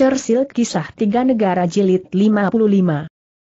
Churchill Kisah Tiga Negara Jilid 55.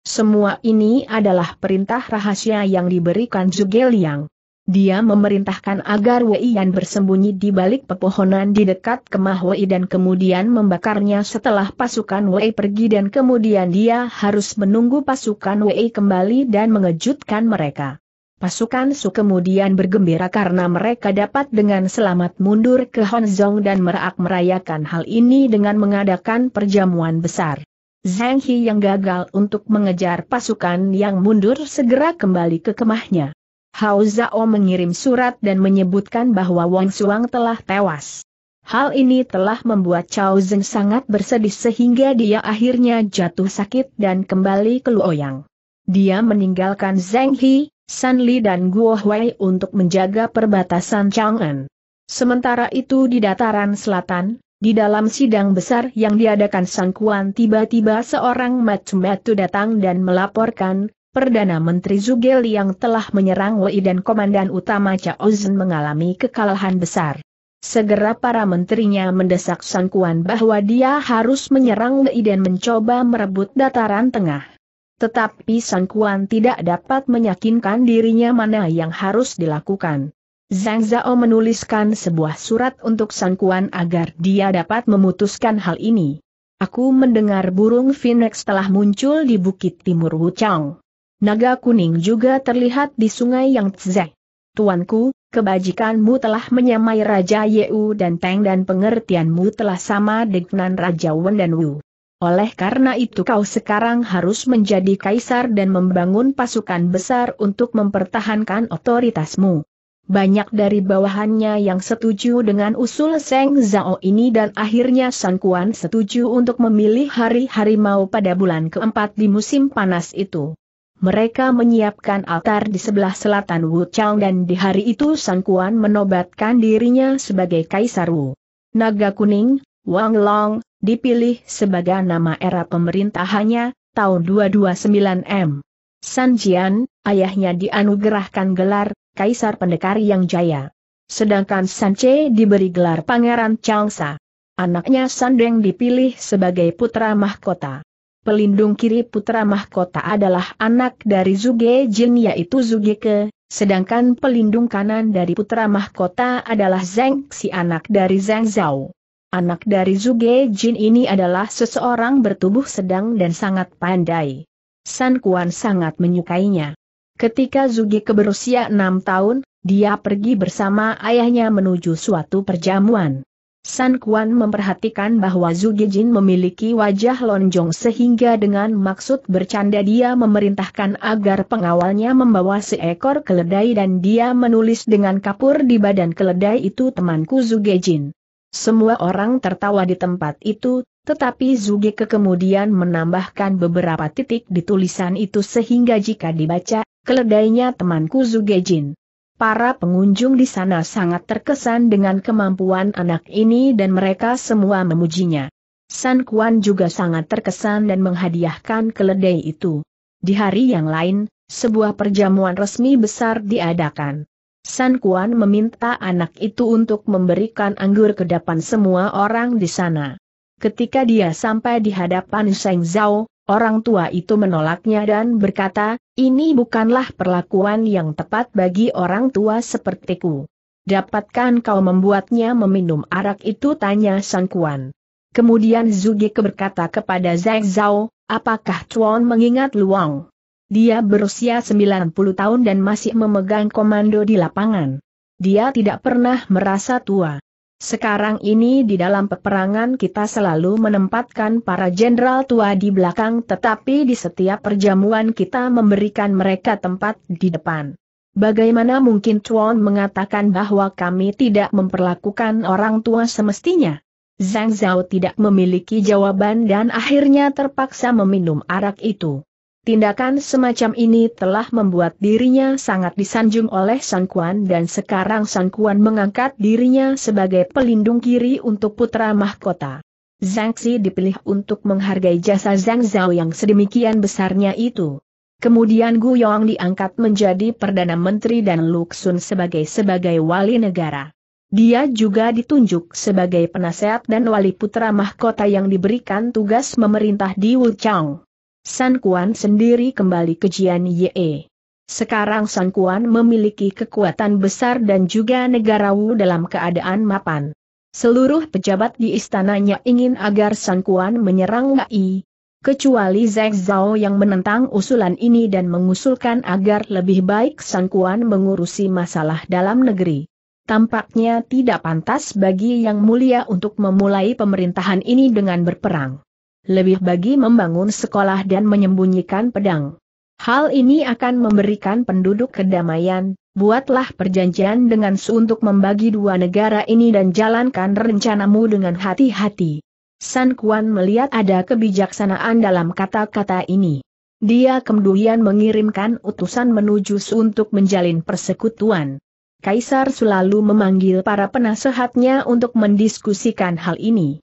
Semua ini adalah perintah rahasia yang diberikan Liang. Dia memerintahkan agar Wei Yan bersembunyi di balik pepohonan di dekat kemah Wei dan kemudian membakarnya setelah pasukan Wei pergi dan kemudian dia harus menunggu pasukan Wei kembali dan mengejutkan mereka. Pasukan Su kemudian bergembira karena mereka dapat dengan selamat mundur ke Honzong dan merak merayakan hal ini dengan mengadakan perjamuan besar. Zhang He yang gagal untuk mengejar pasukan yang mundur segera kembali ke kemahnya. Hao Zhao mengirim surat dan menyebutkan bahwa Wang Suang telah tewas. Hal ini telah membuat Chao Zeng sangat bersedih sehingga dia akhirnya jatuh sakit dan kembali ke Luoyang. Dia meninggalkan Zhang He, San Li dan Guo Huai untuk menjaga perbatasan Chang'an. Sementara itu di dataran selatan, di dalam sidang besar yang diadakan Sang Kuan tiba-tiba seorang matsumatu datang dan melaporkan, Perdana Menteri Zugel yang telah menyerang Wei dan Komandan Utama Cao Zhen mengalami kekalahan besar. Segera para menterinya mendesak Sang Kuan bahwa dia harus menyerang Wei dan mencoba merebut dataran tengah. Tetapi Sang Kuan tidak dapat meyakinkan dirinya mana yang harus dilakukan. Zhang Zhao menuliskan sebuah surat untuk Sang Kuan agar dia dapat memutuskan hal ini. Aku mendengar burung Phoenix telah muncul di Bukit Timur Wuchang. Naga kuning juga terlihat di sungai yang Yangtze. Tuanku, kebajikanmu telah menyamai Raja Yeu dan Teng dan pengertianmu telah sama dengan Raja Wen dan Wu. Oleh karena itu kau sekarang harus menjadi kaisar dan membangun pasukan besar untuk mempertahankan otoritasmu. Banyak dari bawahannya yang setuju dengan usul Seng Zhao ini dan akhirnya San Kuan setuju untuk memilih hari hari mau pada bulan keempat di musim panas itu. Mereka menyiapkan altar di sebelah selatan Wu Chang dan di hari itu San Kuan menobatkan dirinya sebagai Kaisar Wu. Naga Kuning, Wang Long, dipilih sebagai nama era pemerintahannya, tahun 229M. San Jian, ayahnya dianugerahkan gelar, Kaisar Pendekar yang jaya. Sedangkan San Che diberi gelar Pangeran Changsa. Anaknya San Deng dipilih sebagai putra mahkota. Pelindung kiri putra mahkota adalah anak dari Zuge Jin yaitu Zuge Ke, sedangkan pelindung kanan dari putra mahkota adalah Zeng si anak dari Zeng Zhao. Anak dari Zuge Jin ini adalah seseorang bertubuh sedang dan sangat pandai. San Kuan sangat menyukainya. Ketika Zuge keberusia enam tahun, dia pergi bersama ayahnya menuju suatu perjamuan. San Kuan memperhatikan bahwa Zuge Jin memiliki wajah lonjong sehingga dengan maksud bercanda dia memerintahkan agar pengawalnya membawa seekor keledai dan dia menulis dengan kapur di badan keledai itu temanku Zuge Jin. Semua orang tertawa di tempat itu, tetapi ke kemudian menambahkan beberapa titik di tulisan itu sehingga jika dibaca, keledainya temanku Zugejin. Para pengunjung di sana sangat terkesan dengan kemampuan anak ini dan mereka semua memujinya. San Kuan juga sangat terkesan dan menghadiahkan keledai itu. Di hari yang lain, sebuah perjamuan resmi besar diadakan. San Kuan meminta anak itu untuk memberikan anggur ke depan semua orang di sana. Ketika dia sampai di hadapan Sheng Zhao, orang tua itu menolaknya dan berkata, ini bukanlah perlakuan yang tepat bagi orang tua sepertiku. Dapatkan kau membuatnya meminum arak itu tanya San Kuan. Kemudian Zugi berkata kepada Zeng Zhao, apakah Chuan mengingat Luang? Dia berusia 90 tahun dan masih memegang komando di lapangan. Dia tidak pernah merasa tua. Sekarang ini di dalam peperangan kita selalu menempatkan para jenderal tua di belakang tetapi di setiap perjamuan kita memberikan mereka tempat di depan. Bagaimana mungkin Chuan mengatakan bahwa kami tidak memperlakukan orang tua semestinya? Zhang Zhao tidak memiliki jawaban dan akhirnya terpaksa meminum arak itu. Tindakan semacam ini telah membuat dirinya sangat disanjung oleh Sang Kuan dan sekarang Sang Kuan mengangkat dirinya sebagai pelindung kiri untuk putra mahkota. Zhang Xi dipilih untuk menghargai jasa Zhang Zhao yang sedemikian besarnya itu. Kemudian Gu Yong diangkat menjadi Perdana Menteri dan Lu Xun sebagai sebagai wali negara. Dia juga ditunjuk sebagai penasehat dan wali putra mahkota yang diberikan tugas memerintah di Wuchang. San Kuan sendiri kembali ke Jian Ye. Sekarang San Kuan memiliki kekuatan besar dan juga negara Wu dalam keadaan mapan. Seluruh pejabat di istananya ingin agar San Kuan menyerang Wai, kecuali Zeng Zhao yang menentang usulan ini dan mengusulkan agar lebih baik San Kuan mengurusi masalah dalam negeri. Tampaknya tidak pantas bagi Yang Mulia untuk memulai pemerintahan ini dengan berperang lebih bagi membangun sekolah dan menyembunyikan pedang. Hal ini akan memberikan penduduk kedamaian, buatlah perjanjian dengan Su untuk membagi dua negara ini dan jalankan rencanamu dengan hati-hati. San Kuan melihat ada kebijaksanaan dalam kata-kata ini. Dia kemudian mengirimkan utusan menuju Su untuk menjalin persekutuan. Kaisar selalu memanggil para penasehatnya untuk mendiskusikan hal ini.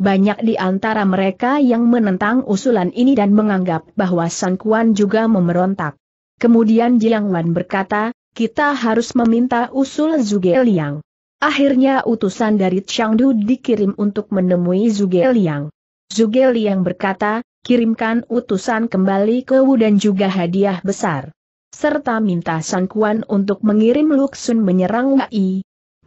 Banyak di antara mereka yang menentang usulan ini dan menganggap bahwa Sang Kuan juga memberontak. Kemudian Jiang Wan berkata, kita harus meminta usul Zuge Liang. Akhirnya utusan dari Changdu dikirim untuk menemui Zuge Liang. Zuge Liang berkata, kirimkan utusan kembali ke Wu dan juga hadiah besar. Serta minta Sang Kuan untuk mengirim Luxun menyerang Wai,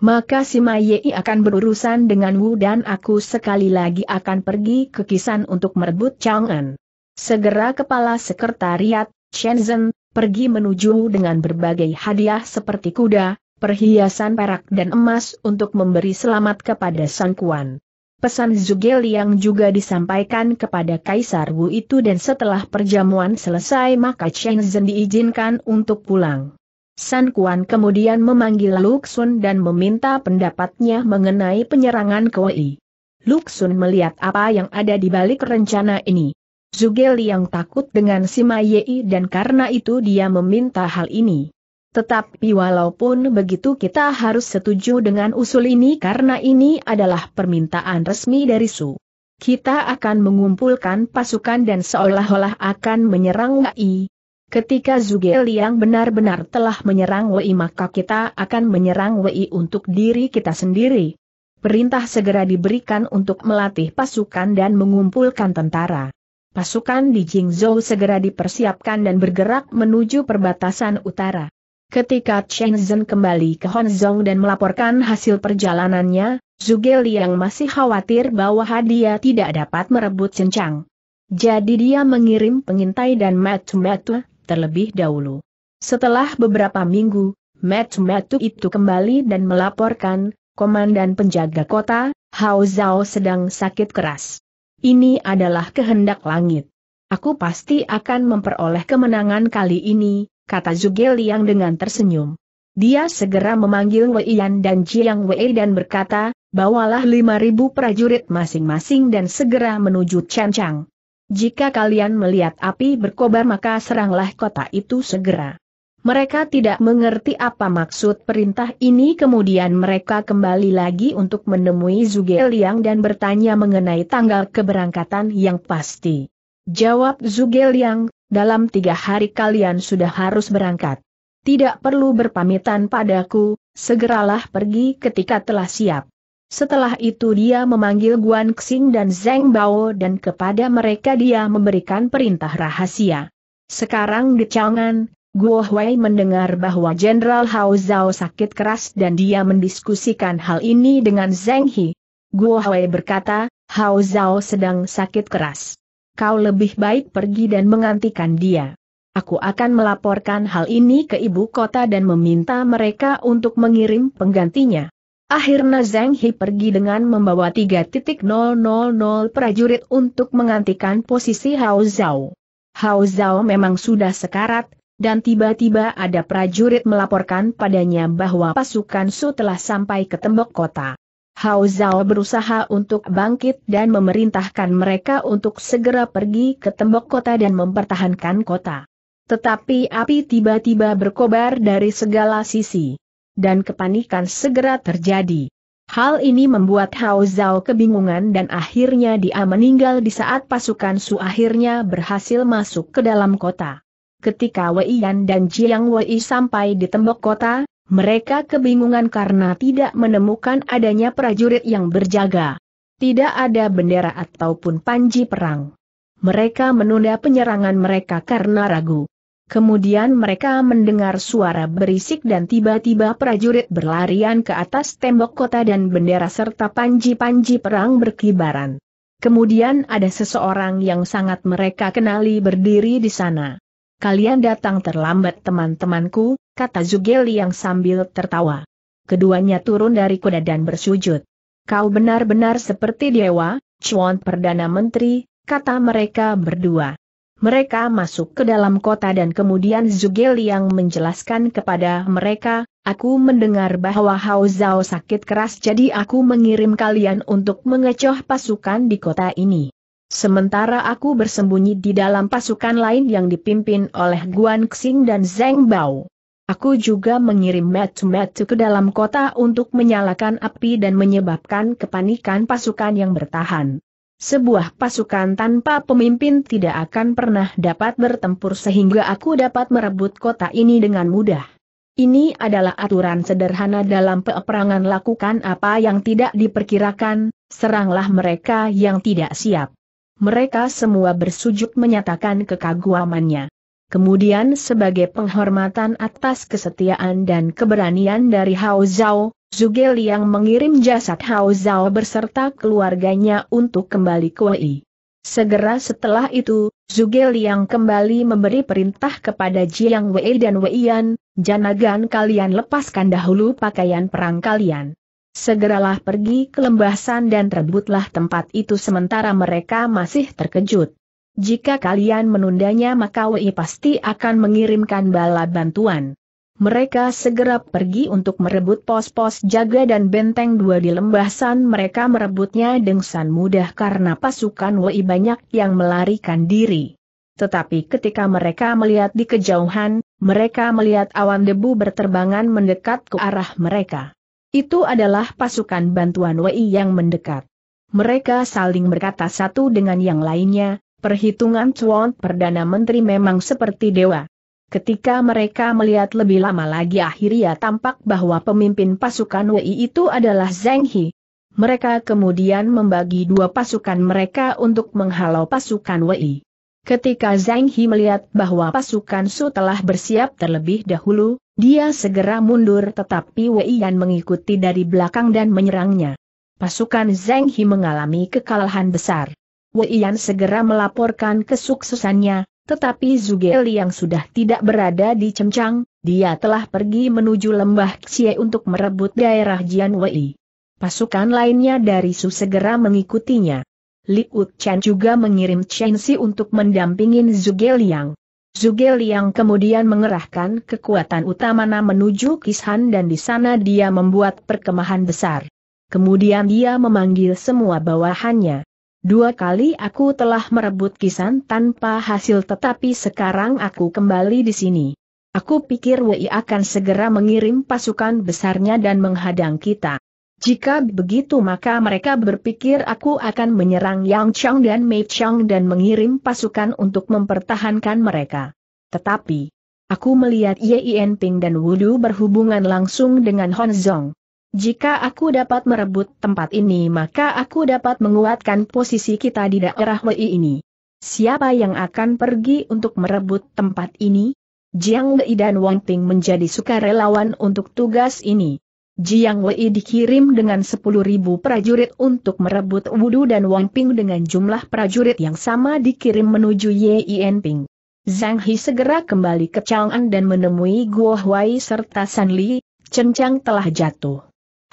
maka si Mayi akan berurusan dengan Wu dan aku sekali lagi akan pergi ke Kisan untuk merebut Chang'an. Segera kepala sekretariat, Shenzhen, pergi menuju dengan berbagai hadiah seperti kuda, perhiasan perak dan emas untuk memberi selamat kepada Sang Kuan. Pesan Zugel Liang juga disampaikan kepada Kaisar Wu itu dan setelah perjamuan selesai maka Shenzhen diizinkan untuk pulang. San Kuan kemudian memanggil Luksun dan meminta pendapatnya mengenai penyerangan Kuei. Luksun melihat apa yang ada di balik rencana ini. Zugel yang takut dengan Sima Yei dan karena itu dia meminta hal ini. Tetapi walaupun begitu kita harus setuju dengan usul ini karena ini adalah permintaan resmi dari Su. Kita akan mengumpulkan pasukan dan seolah-olah akan menyerang Wai, Ketika Zuge Liang benar-benar telah menyerang Wei maka kita akan menyerang Wei untuk diri kita sendiri. Perintah segera diberikan untuk melatih pasukan dan mengumpulkan tentara. Pasukan di Jingzhou segera dipersiapkan dan bergerak menuju perbatasan utara. Ketika Chen Zhen kembali ke Honzong dan melaporkan hasil perjalanannya, Zuge Liang masih khawatir bahwa hadiah tidak dapat merebut Cencang. Jadi dia mengirim pengintai dan metu-metu terlebih dahulu. Setelah beberapa minggu, match-mat itu kembali dan melaporkan, Komandan Penjaga Kota, Hao Zhao sedang sakit keras. Ini adalah kehendak langit. Aku pasti akan memperoleh kemenangan kali ini, kata Zhuge Liang dengan tersenyum. Dia segera memanggil Wei Yan dan Jiang Wei dan berkata, bawalah 5.000 prajurit masing-masing dan segera menuju Chang. Jika kalian melihat api berkobar maka seranglah kota itu segera. Mereka tidak mengerti apa maksud perintah ini kemudian mereka kembali lagi untuk menemui Zuge Liang dan bertanya mengenai tanggal keberangkatan yang pasti. Jawab Zuge Liang, dalam tiga hari kalian sudah harus berangkat. Tidak perlu berpamitan padaku, segeralah pergi ketika telah siap. Setelah itu dia memanggil Guan Xing dan Zeng Bao dan kepada mereka dia memberikan perintah rahasia. Sekarang di Changan, Guo Hui mendengar bahwa Jenderal Hao Zhao sakit keras dan dia mendiskusikan hal ini dengan Zeng He. Guo Hui berkata, Hao Zhao sedang sakit keras. Kau lebih baik pergi dan mengantikan dia. Aku akan melaporkan hal ini ke ibu kota dan meminta mereka untuk mengirim penggantinya. Akhirnya Zhang He pergi dengan membawa 3.000 prajurit untuk menggantikan posisi Hao Zhao. Hao Zhao memang sudah sekarat, dan tiba-tiba ada prajurit melaporkan padanya bahwa pasukan Su telah sampai ke tembok kota. Hao Zhao berusaha untuk bangkit dan memerintahkan mereka untuk segera pergi ke tembok kota dan mempertahankan kota. Tetapi api tiba-tiba berkobar dari segala sisi dan kepanikan segera terjadi. Hal ini membuat Hao Zhao kebingungan dan akhirnya dia meninggal di saat pasukan Su akhirnya berhasil masuk ke dalam kota. Ketika Wei Yan dan Jiang Wei sampai di tembok kota, mereka kebingungan karena tidak menemukan adanya prajurit yang berjaga. Tidak ada bendera ataupun panji perang. Mereka menunda penyerangan mereka karena ragu. Kemudian mereka mendengar suara berisik dan tiba-tiba prajurit berlarian ke atas tembok kota dan bendera serta panji-panji perang berkibaran. Kemudian ada seseorang yang sangat mereka kenali berdiri di sana. Kalian datang terlambat teman-temanku, kata Zugel yang sambil tertawa. Keduanya turun dari kuda dan bersujud. Kau benar-benar seperti dewa, cuan Perdana Menteri, kata mereka berdua. Mereka masuk ke dalam kota dan kemudian Zugel Liang menjelaskan kepada mereka, aku mendengar bahwa Hao Zhao sakit keras jadi aku mengirim kalian untuk mengecoh pasukan di kota ini. Sementara aku bersembunyi di dalam pasukan lain yang dipimpin oleh Guan Xing dan Zheng Bao. Aku juga mengirim metu-metu ke dalam kota untuk menyalakan api dan menyebabkan kepanikan pasukan yang bertahan sebuah pasukan tanpa pemimpin tidak akan pernah dapat bertempur sehingga aku dapat merebut kota ini dengan mudah. Ini adalah aturan sederhana dalam peperangan lakukan apa yang tidak diperkirakan, seranglah mereka yang tidak siap. Mereka semua bersujud menyatakan kekagumannya. Kemudian sebagai penghormatan atas kesetiaan dan keberanian dari Hao Zhao, Zhuge Liang mengirim jasad Hao Zhao berserta keluarganya untuk kembali ke Wei. Segera setelah itu, Zhuge Liang kembali memberi perintah kepada Jiang Wei dan Wei Yan, janagan kalian lepaskan dahulu pakaian perang kalian. Segeralah pergi ke lembah San dan rebutlah tempat itu sementara mereka masih terkejut. Jika kalian menundanya maka Wei pasti akan mengirimkan bala bantuan. Mereka segera pergi untuk merebut pos-pos jaga dan benteng dua di lembah San mereka merebutnya dengan mudah karena pasukan Wei banyak yang melarikan diri. Tetapi ketika mereka melihat di kejauhan, mereka melihat awan debu berterbangan mendekat ke arah mereka. Itu adalah pasukan bantuan Wei yang mendekat. Mereka saling berkata satu dengan yang lainnya, Perhitungan Chuan Perdana Menteri memang seperti dewa. Ketika mereka melihat lebih lama lagi akhirnya tampak bahwa pemimpin pasukan Wei itu adalah Zheng He. Mereka kemudian membagi dua pasukan mereka untuk menghalau pasukan Wei. Ketika Zheng He melihat bahwa pasukan Su telah bersiap terlebih dahulu, dia segera mundur tetapi Wei Yan mengikuti dari belakang dan menyerangnya. Pasukan Zheng He mengalami kekalahan besar. Wei-Yan segera melaporkan kesuksesannya, tetapi Zugel yang sudah tidak berada di Cemcang, dia telah pergi menuju lembah Xie untuk merebut daerah Jian Wei. Pasukan lainnya dari Su segera mengikutinya. Liu Chen juga mengirim Chen Si untuk mendampingin Zugel Yang. Zugel Yang kemudian mengerahkan kekuatan utamanya menuju Kishan dan di sana dia membuat perkemahan besar. Kemudian dia memanggil semua bawahannya. Dua kali aku telah merebut kisan tanpa hasil tetapi sekarang aku kembali di sini. Aku pikir Wei akan segera mengirim pasukan besarnya dan menghadang kita. Jika begitu maka mereka berpikir aku akan menyerang Yang Chang dan Mei Chang dan mengirim pasukan untuk mempertahankan mereka. Tetapi, aku melihat Ye Yen dan Wudu berhubungan langsung dengan Hon Zong. Jika aku dapat merebut tempat ini maka aku dapat menguatkan posisi kita di daerah Wei ini. Siapa yang akan pergi untuk merebut tempat ini? Jiang Wei dan Wang Ping menjadi sukarelawan untuk tugas ini. Jiang Wei dikirim dengan 10.000 prajurit untuk merebut Wudu dan Wang Ping dengan jumlah prajurit yang sama dikirim menuju Yin Ping. Zhang He segera kembali ke Chang'an dan menemui Guo Huai serta San Li, Chen telah jatuh.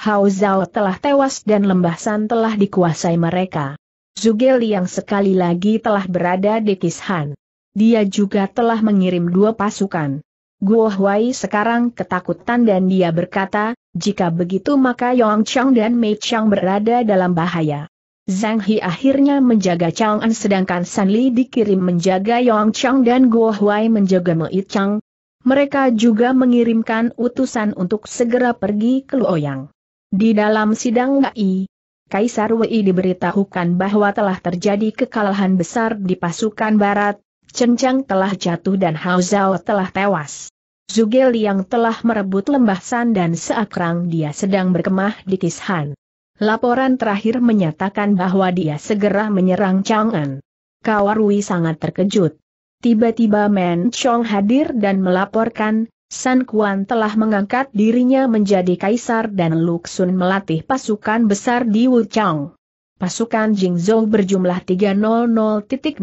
Hao Zhao telah tewas dan lembah San telah dikuasai mereka. Zugel yang sekali lagi telah berada di Kishan. Dia juga telah mengirim dua pasukan. Guo Huai sekarang ketakutan dan dia berkata, jika begitu maka Yong Chang dan Mei Chang berada dalam bahaya. Zhang He akhirnya menjaga Chang An sedangkan San Li dikirim menjaga Yong Chang dan Guo Huai menjaga Mei Chang. Mereka juga mengirimkan utusan untuk segera pergi ke Luoyang. Di dalam sidang Wei, Kaisar Wei diberitahukan bahwa telah terjadi kekalahan besar di pasukan barat, Cencang telah jatuh dan Hao Zhao telah tewas. Zuge Liang telah merebut lembah San dan seakrang dia sedang berkemah di Kishan. Laporan terakhir menyatakan bahwa dia segera menyerang Chang'an. Kawarui sangat terkejut. Tiba-tiba Men Chong hadir dan melaporkan, San Kuan telah mengangkat dirinya menjadi kaisar dan Luxun melatih pasukan besar di Wuchang. Pasukan Jingzhou berjumlah 300.000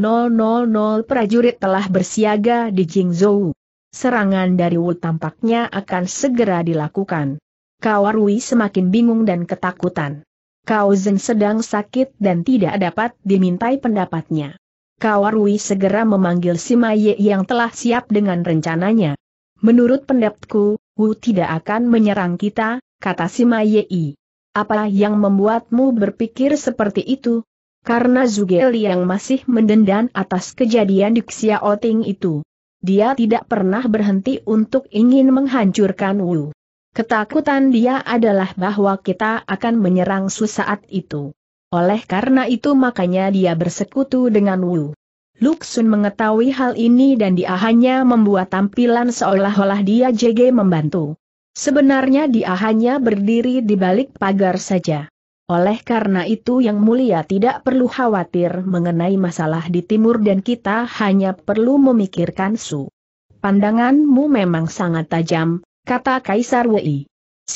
prajurit telah bersiaga di Jingzhou. Serangan dari Wu tampaknya akan segera dilakukan. Kawarui semakin bingung dan ketakutan. Kau Zen sedang sakit dan tidak dapat dimintai pendapatnya. Kawarui segera memanggil Sima Ye yang telah siap dengan rencananya. Menurut pendapatku, Wu tidak akan menyerang kita, kata Sima Yei. Apa yang membuatmu berpikir seperti itu? Karena Zugeli yang masih mendendam atas kejadian di Xiaoting itu. Dia tidak pernah berhenti untuk ingin menghancurkan Wu. Ketakutan dia adalah bahwa kita akan menyerang Su saat itu. Oleh karena itu makanya dia bersekutu dengan Wu. Luxun mengetahui hal ini dan dia hanya membuat tampilan seolah-olah dia JG membantu. Sebenarnya dia hanya berdiri di balik pagar saja. Oleh karena itu yang mulia tidak perlu khawatir mengenai masalah di timur dan kita hanya perlu memikirkan Su. Pandanganmu memang sangat tajam, kata Kaisar Wei.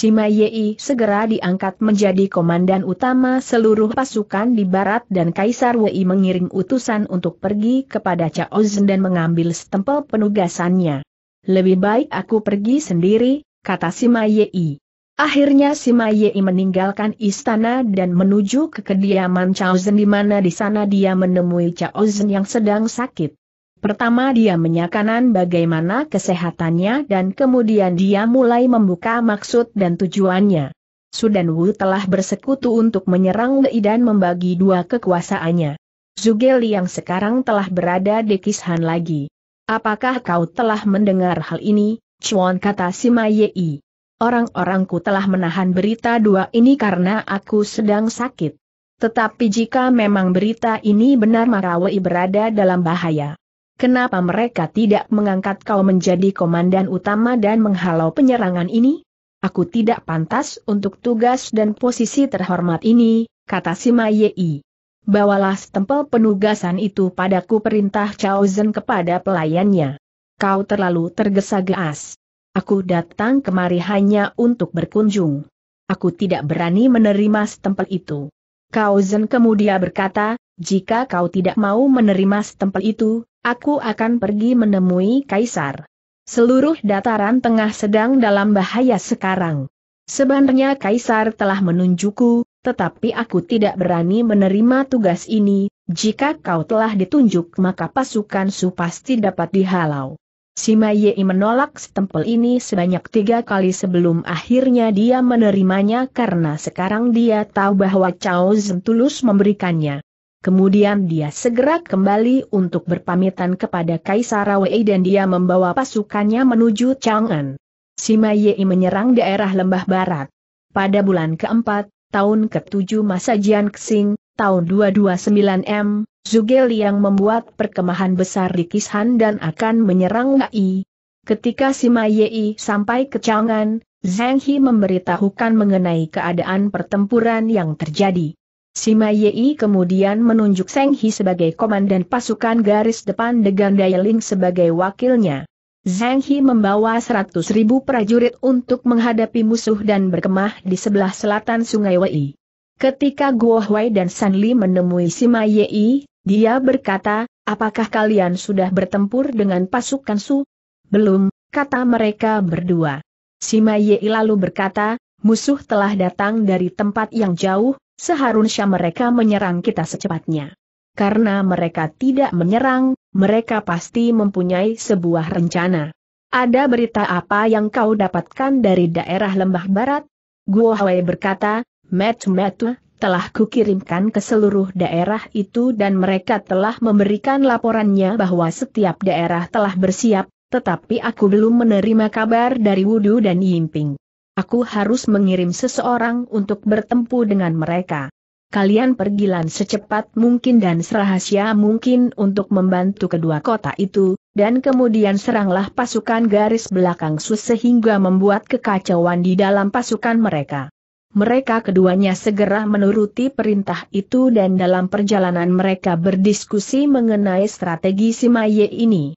Mai Yei segera diangkat menjadi komandan utama seluruh pasukan di barat dan Kaisar Wei mengiring utusan untuk pergi kepada Cao Zhen dan mengambil stempel penugasannya. Lebih baik aku pergi sendiri, kata Mai Yei. Akhirnya Mai Yei meninggalkan istana dan menuju ke kediaman Cao Zhen di mana di sana dia menemui Cao Zhen yang sedang sakit. Pertama dia menyakanan bagaimana kesehatannya dan kemudian dia mulai membuka maksud dan tujuannya. Sudan Wu telah bersekutu untuk menyerang Lei dan membagi dua kekuasaannya. Zugeli yang sekarang telah berada di Kishan lagi. Apakah kau telah mendengar hal ini, Chuan kata Sima Yei. Orang-orangku telah menahan berita dua ini karena aku sedang sakit. Tetapi jika memang berita ini benar Marawi berada dalam bahaya Kenapa mereka tidak mengangkat kau menjadi komandan utama dan menghalau penyerangan ini? Aku tidak pantas untuk tugas dan posisi terhormat ini, kata Sima Yei. Bawalah stempel penugasan itu padaku perintah Chao Zhen kepada pelayannya. Kau terlalu tergesa-geas. Aku datang kemari hanya untuk berkunjung. Aku tidak berani menerima stempel itu. Kau Zhen kemudian berkata, jika kau tidak mau menerima stempel itu, aku akan pergi menemui Kaisar. Seluruh dataran tengah sedang dalam bahaya sekarang. Sebenarnya Kaisar telah menunjukku, tetapi aku tidak berani menerima tugas ini, jika kau telah ditunjuk maka pasukan Su pasti dapat dihalau. Si Mayei menolak stempel ini sebanyak tiga kali sebelum akhirnya dia menerimanya karena sekarang dia tahu bahwa Chao tulus memberikannya. Kemudian dia segera kembali untuk berpamitan kepada Kaisar Wei dan dia membawa pasukannya menuju Chang'an. Sima Yei menyerang daerah lembah barat. Pada bulan keempat, tahun ke ketujuh masa Jian Xing, tahun 229 M, Zugel Liang membuat perkemahan besar di Kishan dan akan menyerang Wei. Ketika Sima Yei sampai ke Chang'an, Zhang He memberitahukan mengenai keadaan pertempuran yang terjadi. Sima Yei kemudian menunjuk Seng Hi sebagai komandan pasukan garis depan dengan Dailing sebagai wakilnya. Zhang Hi membawa 100.000 prajurit untuk menghadapi musuh dan berkemah di sebelah selatan sungai Wei. Ketika Guo Huai dan San Li menemui Sima Yei, dia berkata, apakah kalian sudah bertempur dengan pasukan Su? Belum, kata mereka berdua. Sima Yei lalu berkata, musuh telah datang dari tempat yang jauh, seharusnya mereka menyerang kita secepatnya. Karena mereka tidak menyerang, mereka pasti mempunyai sebuah rencana. Ada berita apa yang kau dapatkan dari daerah lembah barat? Guo Hwei berkata, Met Met telah kukirimkan ke seluruh daerah itu dan mereka telah memberikan laporannya bahwa setiap daerah telah bersiap, tetapi aku belum menerima kabar dari Wudu dan Yimping. Aku harus mengirim seseorang untuk bertempu dengan mereka. Kalian pergilan secepat mungkin dan serahasia mungkin untuk membantu kedua kota itu, dan kemudian seranglah pasukan garis belakang Sus sehingga membuat kekacauan di dalam pasukan mereka. Mereka keduanya segera menuruti perintah itu dan dalam perjalanan mereka berdiskusi mengenai strategi Simaye ini.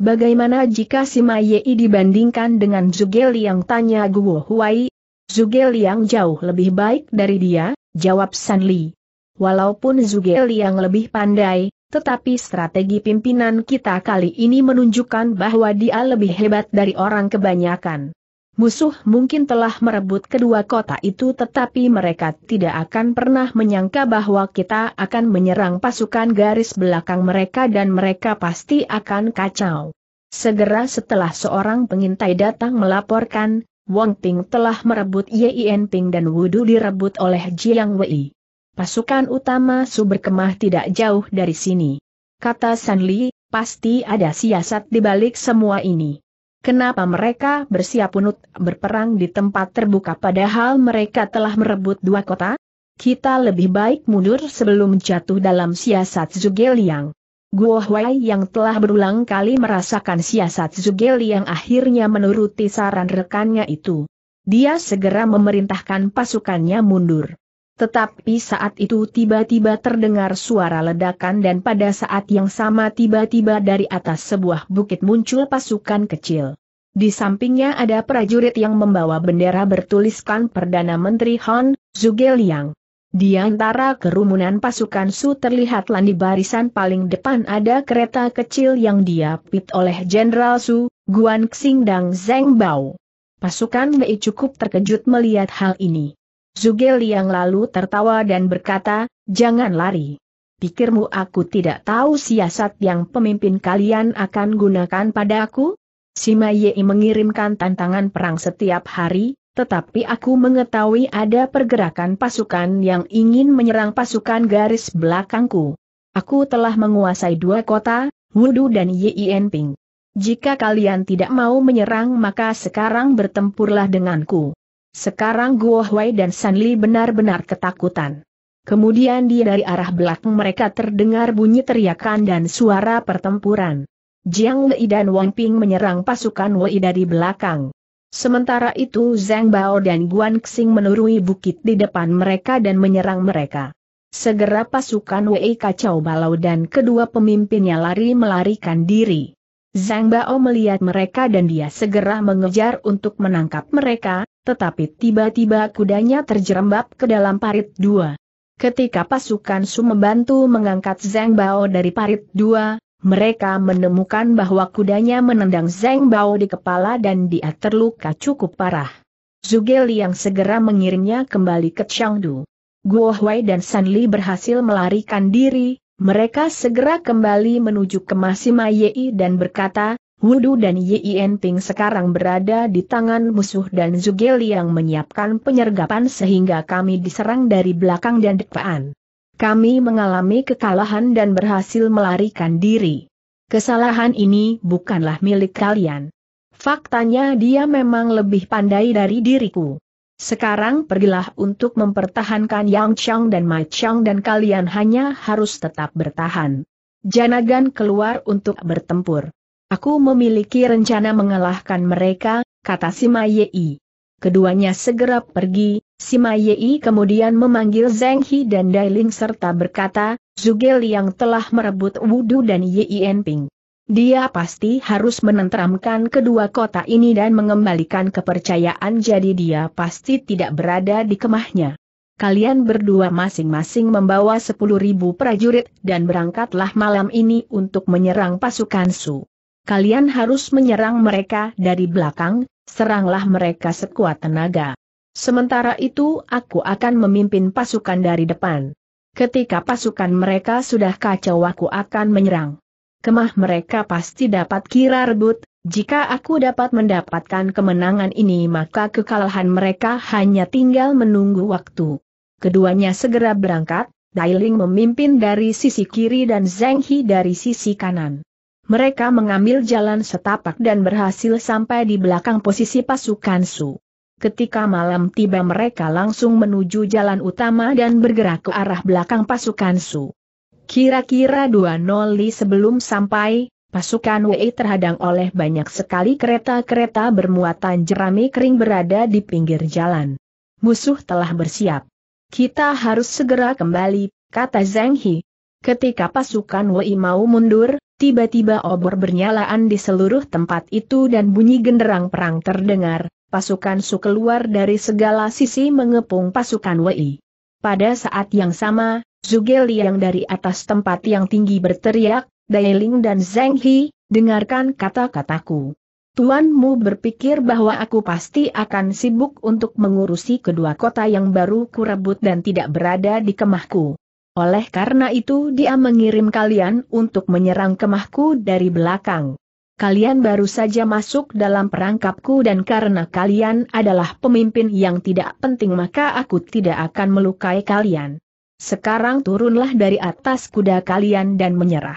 Bagaimana jika si Maye dibandingkan dengan Zhuge Liang tanya Guo Huai? Zhuge Liang jauh lebih baik dari dia, jawab San Li. Walaupun Zhuge Liang lebih pandai, tetapi strategi pimpinan kita kali ini menunjukkan bahwa dia lebih hebat dari orang kebanyakan. Musuh mungkin telah merebut kedua kota itu tetapi mereka tidak akan pernah menyangka bahwa kita akan menyerang pasukan garis belakang mereka dan mereka pasti akan kacau. Segera setelah seorang pengintai datang melaporkan, Wang Ping telah merebut Yin Ping dan Wudu direbut oleh Jiang Wei. Pasukan utama Su berkemah tidak jauh dari sini. Kata San Li, pasti ada siasat di balik semua ini. Kenapa mereka bersiap unut berperang di tempat terbuka padahal mereka telah merebut dua kota? Kita lebih baik mundur sebelum jatuh dalam siasat Zugeliang. Guo Huai yang telah berulang kali merasakan siasat Zugeliang akhirnya menuruti saran rekannya itu. Dia segera memerintahkan pasukannya mundur. Tetapi saat itu tiba-tiba terdengar suara ledakan dan pada saat yang sama tiba-tiba dari atas sebuah bukit muncul pasukan kecil. Di sampingnya ada prajurit yang membawa bendera bertuliskan Perdana Menteri Han, Zuge Liang. Di antara kerumunan pasukan Su terlihat di barisan paling depan ada kereta kecil yang diapit oleh Jenderal Su, Guan Xing dan Zeng Bao. Pasukan Wei cukup terkejut melihat hal ini. Zugel yang lalu tertawa dan berkata, jangan lari. Pikirmu aku tidak tahu siasat yang pemimpin kalian akan gunakan pada aku? Sima Yei mengirimkan tantangan perang setiap hari, tetapi aku mengetahui ada pergerakan pasukan yang ingin menyerang pasukan garis belakangku. Aku telah menguasai dua kota, Wudu dan Yienping. Jika kalian tidak mau menyerang maka sekarang bertempurlah denganku. Sekarang Guo Hui dan San Li benar-benar ketakutan. Kemudian di dari arah belakang mereka terdengar bunyi teriakan dan suara pertempuran. Jiang Lei dan Wang Ping menyerang pasukan Wei dari belakang. Sementara itu Zhang Bao dan Guan Xing menuruni bukit di depan mereka dan menyerang mereka. Segera pasukan Wei kacau balau dan kedua pemimpinnya lari melarikan diri. Zhang Bao melihat mereka dan dia segera mengejar untuk menangkap mereka, tetapi tiba-tiba kudanya terjerembab ke dalam parit dua. Ketika pasukan Su membantu mengangkat Zhang Bao dari parit dua, mereka menemukan bahwa kudanya menendang Zhang Bao di kepala dan dia terluka cukup parah. Zhuge Liang segera mengirimnya kembali ke Chengdu. Guo Huai dan San Li berhasil melarikan diri, mereka segera kembali menuju ke Masima Yei dan berkata, Wudu dan YI Ping sekarang berada di tangan musuh dan Zugeli Liang menyiapkan penyergapan sehingga kami diserang dari belakang dan depan. Kami mengalami kekalahan dan berhasil melarikan diri. Kesalahan ini bukanlah milik kalian. Faktanya dia memang lebih pandai dari diriku. Sekarang pergilah untuk mempertahankan Yang Chang dan Mai Chang dan kalian hanya harus tetap bertahan. Janagan keluar untuk bertempur. Aku memiliki rencana mengalahkan mereka, kata Sima Yei. Keduanya segera pergi, Sima Yei kemudian memanggil Zheng He dan Dailing serta berkata, Zugel yang telah merebut Wudu dan Yei Enping. Dia pasti harus menenteramkan kedua kota ini dan mengembalikan kepercayaan jadi dia pasti tidak berada di kemahnya. Kalian berdua masing-masing membawa 10.000 prajurit dan berangkatlah malam ini untuk menyerang pasukan Su. Kalian harus menyerang mereka dari belakang, seranglah mereka sekuat tenaga. Sementara itu aku akan memimpin pasukan dari depan. Ketika pasukan mereka sudah kacau aku akan menyerang kemah mereka pasti dapat kira rebut, jika aku dapat mendapatkan kemenangan ini maka kekalahan mereka hanya tinggal menunggu waktu. Keduanya segera berangkat, Dailing memimpin dari sisi kiri dan Zheng He dari sisi kanan. Mereka mengambil jalan setapak dan berhasil sampai di belakang posisi pasukan Su. Ketika malam tiba mereka langsung menuju jalan utama dan bergerak ke arah belakang pasukan Su. Kira-kira dua noli sebelum sampai, pasukan Wei terhadang oleh banyak sekali kereta-kereta bermuatan jerami kering berada di pinggir jalan. Musuh telah bersiap. Kita harus segera kembali, kata Zhang He. Ketika pasukan WI mau mundur, tiba-tiba obor bernyalaan di seluruh tempat itu dan bunyi genderang perang terdengar, pasukan Su keluar dari segala sisi mengepung pasukan WI. Pada saat yang sama, Zhuge yang dari atas tempat yang tinggi berteriak, Dailing dan Zheng He, dengarkan kata-kataku. Tuanmu berpikir bahwa aku pasti akan sibuk untuk mengurusi kedua kota yang baru kurebut dan tidak berada di kemahku. Oleh karena itu dia mengirim kalian untuk menyerang kemahku dari belakang. Kalian baru saja masuk dalam perangkapku dan karena kalian adalah pemimpin yang tidak penting maka aku tidak akan melukai kalian. Sekarang turunlah dari atas kuda kalian dan menyerah.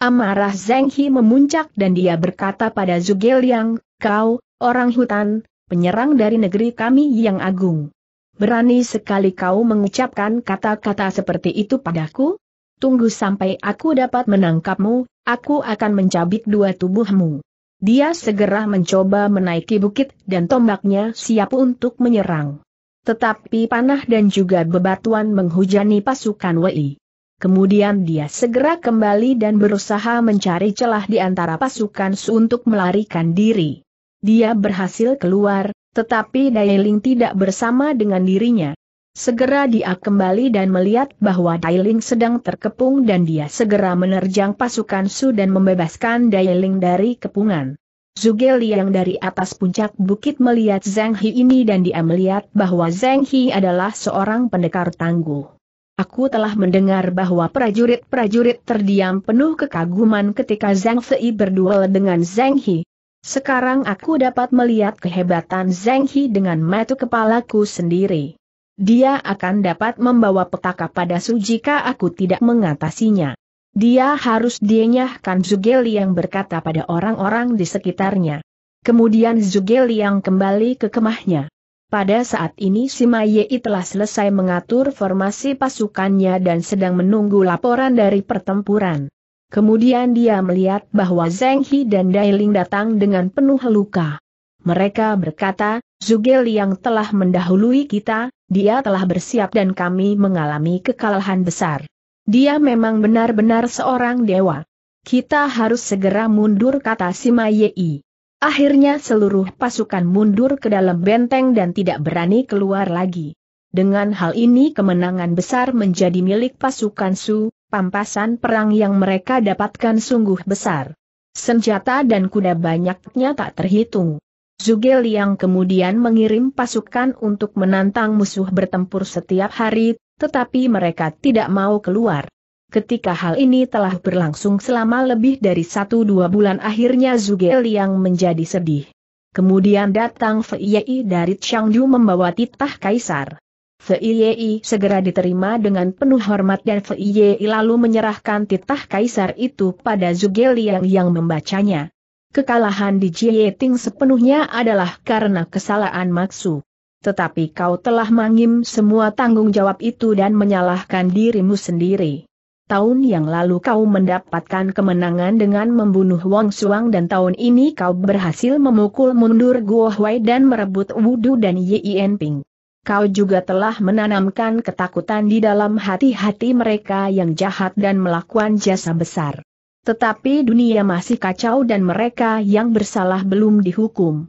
Amarah Zeng Hi memuncak dan dia berkata pada Zhuge Liang, kau, orang hutan, penyerang dari negeri kami yang agung. Berani sekali kau mengucapkan kata-kata seperti itu padaku? Tunggu sampai aku dapat menangkapmu, aku akan mencabik dua tubuhmu. Dia segera mencoba menaiki bukit dan tombaknya siap untuk menyerang. Tetapi panah dan juga bebatuan menghujani pasukan Wei. Kemudian dia segera kembali dan berusaha mencari celah di antara pasukan Su untuk melarikan diri. Dia berhasil keluar, tetapi Dailing tidak bersama dengan dirinya. Segera dia kembali dan melihat bahwa Dailing sedang terkepung dan dia segera menerjang pasukan Su dan membebaskan Dailing dari kepungan. Zuge Liang dari atas puncak bukit melihat Zhang Hi ini dan dia melihat bahwa Zhang Hi adalah seorang pendekar tangguh. Aku telah mendengar bahwa prajurit-prajurit terdiam penuh kekaguman ketika Zhang Fei berduel dengan Zhang Hi. Sekarang aku dapat melihat kehebatan Zhang Hi dengan mata kepalaku sendiri. Dia akan dapat membawa petaka pada su jika aku tidak mengatasinya. Dia harus dienyahkan Zugeli yang berkata pada orang-orang di sekitarnya. Kemudian Zugeli yang kembali ke kemahnya. Pada saat ini Sima Yei telah selesai mengatur formasi pasukannya dan sedang menunggu laporan dari pertempuran. Kemudian dia melihat bahwa Zheng He dan Dailing datang dengan penuh luka. Mereka berkata, Zuge yang telah mendahului kita, dia telah bersiap dan kami mengalami kekalahan besar. Dia memang benar-benar seorang dewa. Kita harus segera mundur kata si Yei. Akhirnya seluruh pasukan mundur ke dalam benteng dan tidak berani keluar lagi. Dengan hal ini kemenangan besar menjadi milik pasukan Su, pampasan perang yang mereka dapatkan sungguh besar. Senjata dan kuda banyaknya tak terhitung. Zugel yang kemudian mengirim pasukan untuk menantang musuh bertempur setiap hari, tetapi mereka tidak mau keluar. Ketika hal ini telah berlangsung selama lebih dari satu dua bulan akhirnya Zuge Liang menjadi sedih. Kemudian datang Fei dari Changju membawa titah kaisar. Fei segera diterima dengan penuh hormat dan Fei lalu menyerahkan titah kaisar itu pada Zuge Liang yang membacanya. Kekalahan di Jieting sepenuhnya adalah karena kesalahan maksud tetapi kau telah mangim semua tanggung jawab itu dan menyalahkan dirimu sendiri. Tahun yang lalu kau mendapatkan kemenangan dengan membunuh Wong Suang dan tahun ini kau berhasil memukul mundur Guo Hui dan merebut Wudu dan Yien Ping. Kau juga telah menanamkan ketakutan di dalam hati-hati mereka yang jahat dan melakukan jasa besar. Tetapi dunia masih kacau dan mereka yang bersalah belum dihukum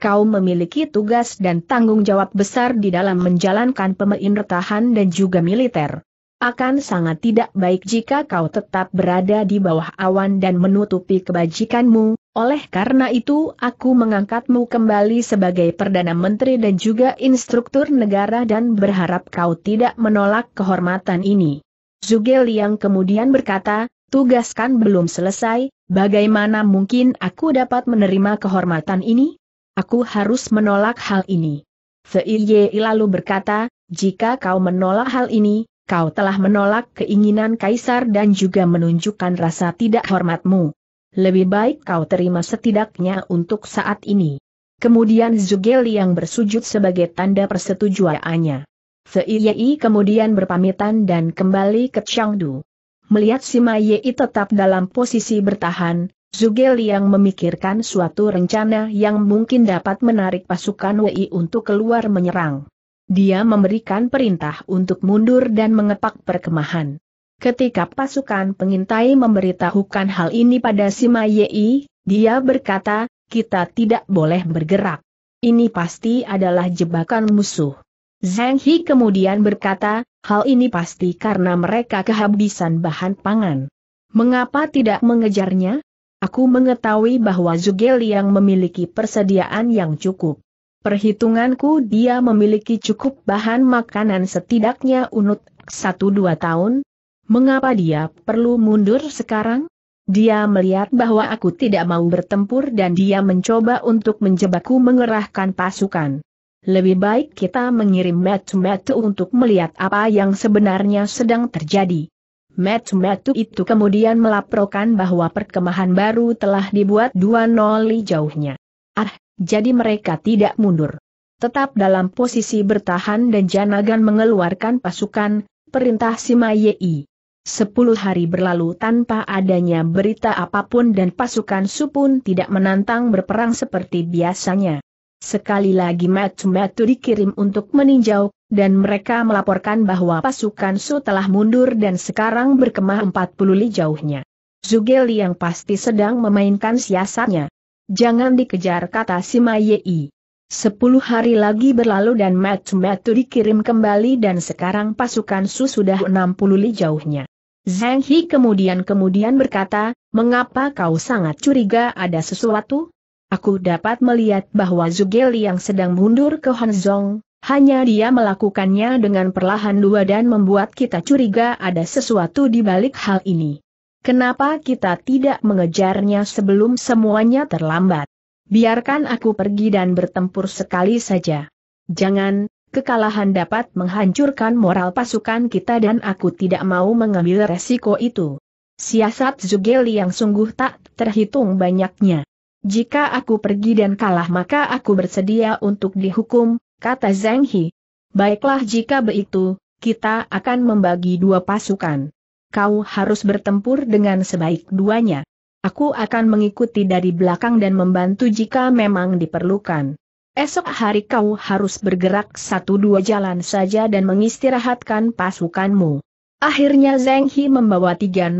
kau memiliki tugas dan tanggung jawab besar di dalam menjalankan pemerintahan dan juga militer. Akan sangat tidak baik jika kau tetap berada di bawah awan dan menutupi kebajikanmu, oleh karena itu aku mengangkatmu kembali sebagai Perdana Menteri dan juga instruktur negara dan berharap kau tidak menolak kehormatan ini. Zugel Liang kemudian berkata, tugaskan belum selesai, bagaimana mungkin aku dapat menerima kehormatan ini? Aku harus menolak hal ini. Fei lalu berkata, jika kau menolak hal ini, kau telah menolak keinginan kaisar dan juga menunjukkan rasa tidak hormatmu. Lebih baik kau terima setidaknya untuk saat ini. Kemudian Zugeli yang bersujud sebagai tanda persetujuannya. Fei kemudian berpamitan dan kembali ke Changdu. Melihat Sima Yei tetap dalam posisi bertahan, Zugel yang memikirkan suatu rencana yang mungkin dapat menarik pasukan Wei untuk keluar menyerang. Dia memberikan perintah untuk mundur dan mengepak perkemahan. Ketika pasukan pengintai memberitahukan hal ini pada Sima Yei, dia berkata, kita tidak boleh bergerak. Ini pasti adalah jebakan musuh. Zhang He kemudian berkata, hal ini pasti karena mereka kehabisan bahan pangan. Mengapa tidak mengejarnya? Aku mengetahui bahwa yang memiliki persediaan yang cukup. Perhitunganku dia memiliki cukup bahan makanan setidaknya unut satu dua tahun. Mengapa dia perlu mundur sekarang? Dia melihat bahwa aku tidak mau bertempur dan dia mencoba untuk menjebakku mengerahkan pasukan. Lebih baik kita mengirim metu-metu untuk melihat apa yang sebenarnya sedang terjadi. Matu itu kemudian melaporkan bahwa perkemahan baru telah dibuat dua noli jauhnya. Ah, jadi mereka tidak mundur. Tetap dalam posisi bertahan dan Janagan mengeluarkan pasukan, perintah Yei. Sepuluh hari berlalu tanpa adanya berita apapun dan pasukan Supun tidak menantang berperang seperti biasanya. Sekali lagi Matu-Matu dikirim untuk meninjau, dan mereka melaporkan bahwa pasukan Su telah mundur dan sekarang berkemah 40 li jauhnya. Zugeli yang pasti sedang memainkan siasatnya. Jangan dikejar kata si Mayei. Sepuluh hari lagi berlalu dan Matu-Matu dikirim kembali dan sekarang pasukan Su sudah 60 li jauhnya. Zhang He kemudian-kemudian berkata, mengapa kau sangat curiga ada sesuatu? Aku dapat melihat bahwa Zugeli yang sedang mundur ke Hanzong, hanya dia melakukannya dengan perlahan dua dan membuat kita curiga ada sesuatu di balik hal ini. Kenapa kita tidak mengejarnya sebelum semuanya terlambat? Biarkan aku pergi dan bertempur sekali saja. Jangan, kekalahan dapat menghancurkan moral pasukan kita dan aku tidak mau mengambil resiko itu. Siasat Zugeli yang sungguh tak terhitung banyaknya. Jika aku pergi dan kalah maka aku bersedia untuk dihukum, kata Zhang He. Baiklah jika begitu, kita akan membagi dua pasukan. Kau harus bertempur dengan sebaik duanya. Aku akan mengikuti dari belakang dan membantu jika memang diperlukan. Esok hari kau harus bergerak satu dua jalan saja dan mengistirahatkan pasukanmu. Akhirnya Zheng He membawa 30.000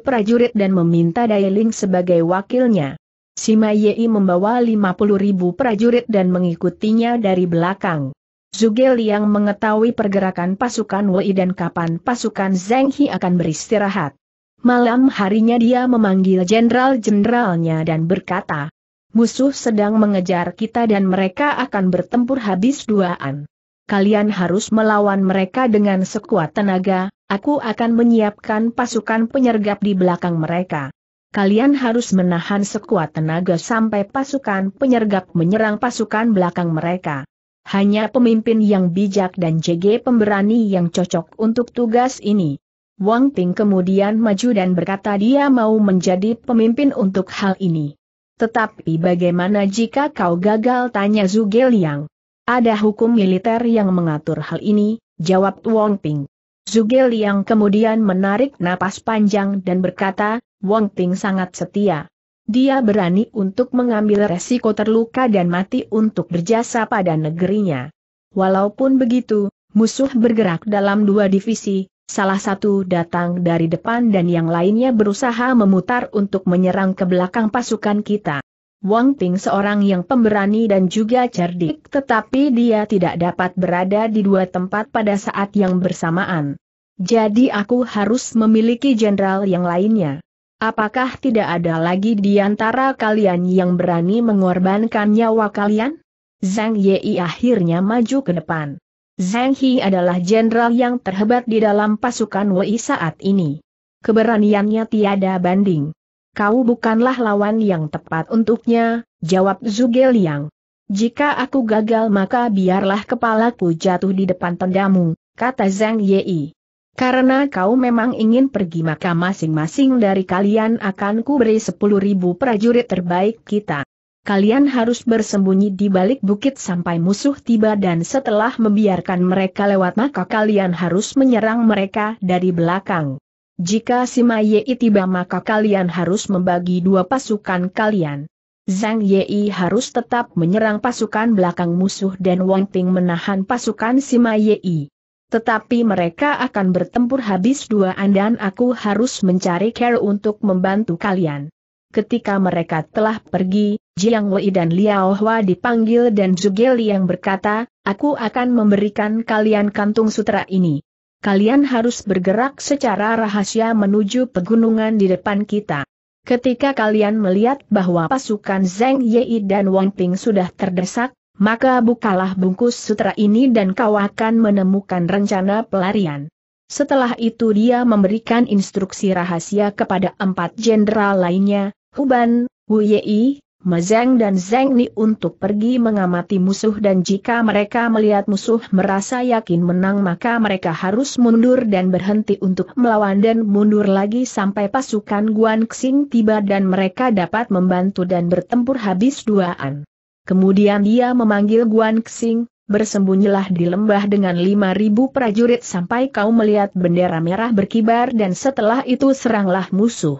prajurit dan meminta Dai Ling sebagai wakilnya. Sima Yei membawa 50.000 prajurit dan mengikutinya dari belakang. Zugel Liang mengetahui pergerakan pasukan Wei dan kapan pasukan Zheng He akan beristirahat. Malam harinya dia memanggil jenderal-jenderalnya dan berkata, musuh sedang mengejar kita dan mereka akan bertempur habis duaan kalian harus melawan mereka dengan sekuat tenaga, aku akan menyiapkan pasukan penyergap di belakang mereka. Kalian harus menahan sekuat tenaga sampai pasukan penyergap menyerang pasukan belakang mereka. Hanya pemimpin yang bijak dan JG pemberani yang cocok untuk tugas ini. Wang Ping kemudian maju dan berkata dia mau menjadi pemimpin untuk hal ini. Tetapi bagaimana jika kau gagal tanya Zhuge Liang? Ada hukum militer yang mengatur hal ini, jawab Wong Ping. Zhuge Liang kemudian menarik napas panjang dan berkata, Wong Ping sangat setia. Dia berani untuk mengambil resiko terluka dan mati untuk berjasa pada negerinya. Walaupun begitu, musuh bergerak dalam dua divisi, salah satu datang dari depan dan yang lainnya berusaha memutar untuk menyerang ke belakang pasukan kita. Wang Ting seorang yang pemberani dan juga cerdik tetapi dia tidak dapat berada di dua tempat pada saat yang bersamaan. Jadi aku harus memiliki jenderal yang lainnya. Apakah tidak ada lagi di antara kalian yang berani mengorbankan nyawa kalian? Zhang Yi akhirnya maju ke depan. Zhang He adalah jenderal yang terhebat di dalam pasukan Wei saat ini. Keberaniannya tiada banding. Kau bukanlah lawan yang tepat untuknya, jawab Zuge Liang. Jika aku gagal maka biarlah kepalaku jatuh di depan tendamu, kata Zhang Yei. Karena kau memang ingin pergi maka masing-masing dari kalian akan kuberi sepuluh ribu prajurit terbaik kita. Kalian harus bersembunyi di balik bukit sampai musuh tiba dan setelah membiarkan mereka lewat maka kalian harus menyerang mereka dari belakang. Jika si Maye tiba maka kalian harus membagi dua pasukan kalian. Zhang Yei harus tetap menyerang pasukan belakang musuh dan Wang Ting menahan pasukan si Yei. Tetapi mereka akan bertempur habis dua dan aku harus mencari care untuk membantu kalian. Ketika mereka telah pergi, Jiang Wei dan Liao Hua dipanggil dan Zhuge Liang berkata, aku akan memberikan kalian kantung sutra ini kalian harus bergerak secara rahasia menuju pegunungan di depan kita. Ketika kalian melihat bahwa pasukan Zeng Yei dan Wang Ping sudah terdesak, maka bukalah bungkus sutra ini dan kau akan menemukan rencana pelarian. Setelah itu dia memberikan instruksi rahasia kepada empat jenderal lainnya, Huban, Wu Yei. Mazeng dan Zeng Ni untuk pergi mengamati musuh dan jika mereka melihat musuh merasa yakin menang maka mereka harus mundur dan berhenti untuk melawan dan mundur lagi sampai pasukan Guan Xing tiba dan mereka dapat membantu dan bertempur habis duaan. Kemudian dia memanggil Guan Xing, bersembunyilah di lembah dengan 5.000 prajurit sampai kau melihat bendera merah berkibar dan setelah itu seranglah musuh.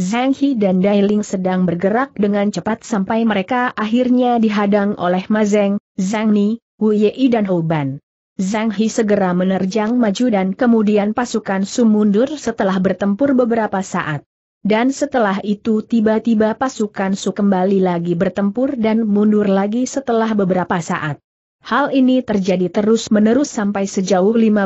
Zhang He dan Dai Ling sedang bergerak dengan cepat sampai mereka akhirnya dihadang oleh Ma Zeng, Zhang Ni, Wu Yei dan Hou Ban. Zhang He segera menerjang maju dan kemudian pasukan Su mundur setelah bertempur beberapa saat. Dan setelah itu tiba-tiba pasukan Su kembali lagi bertempur dan mundur lagi setelah beberapa saat. Hal ini terjadi terus-menerus sampai sejauh 15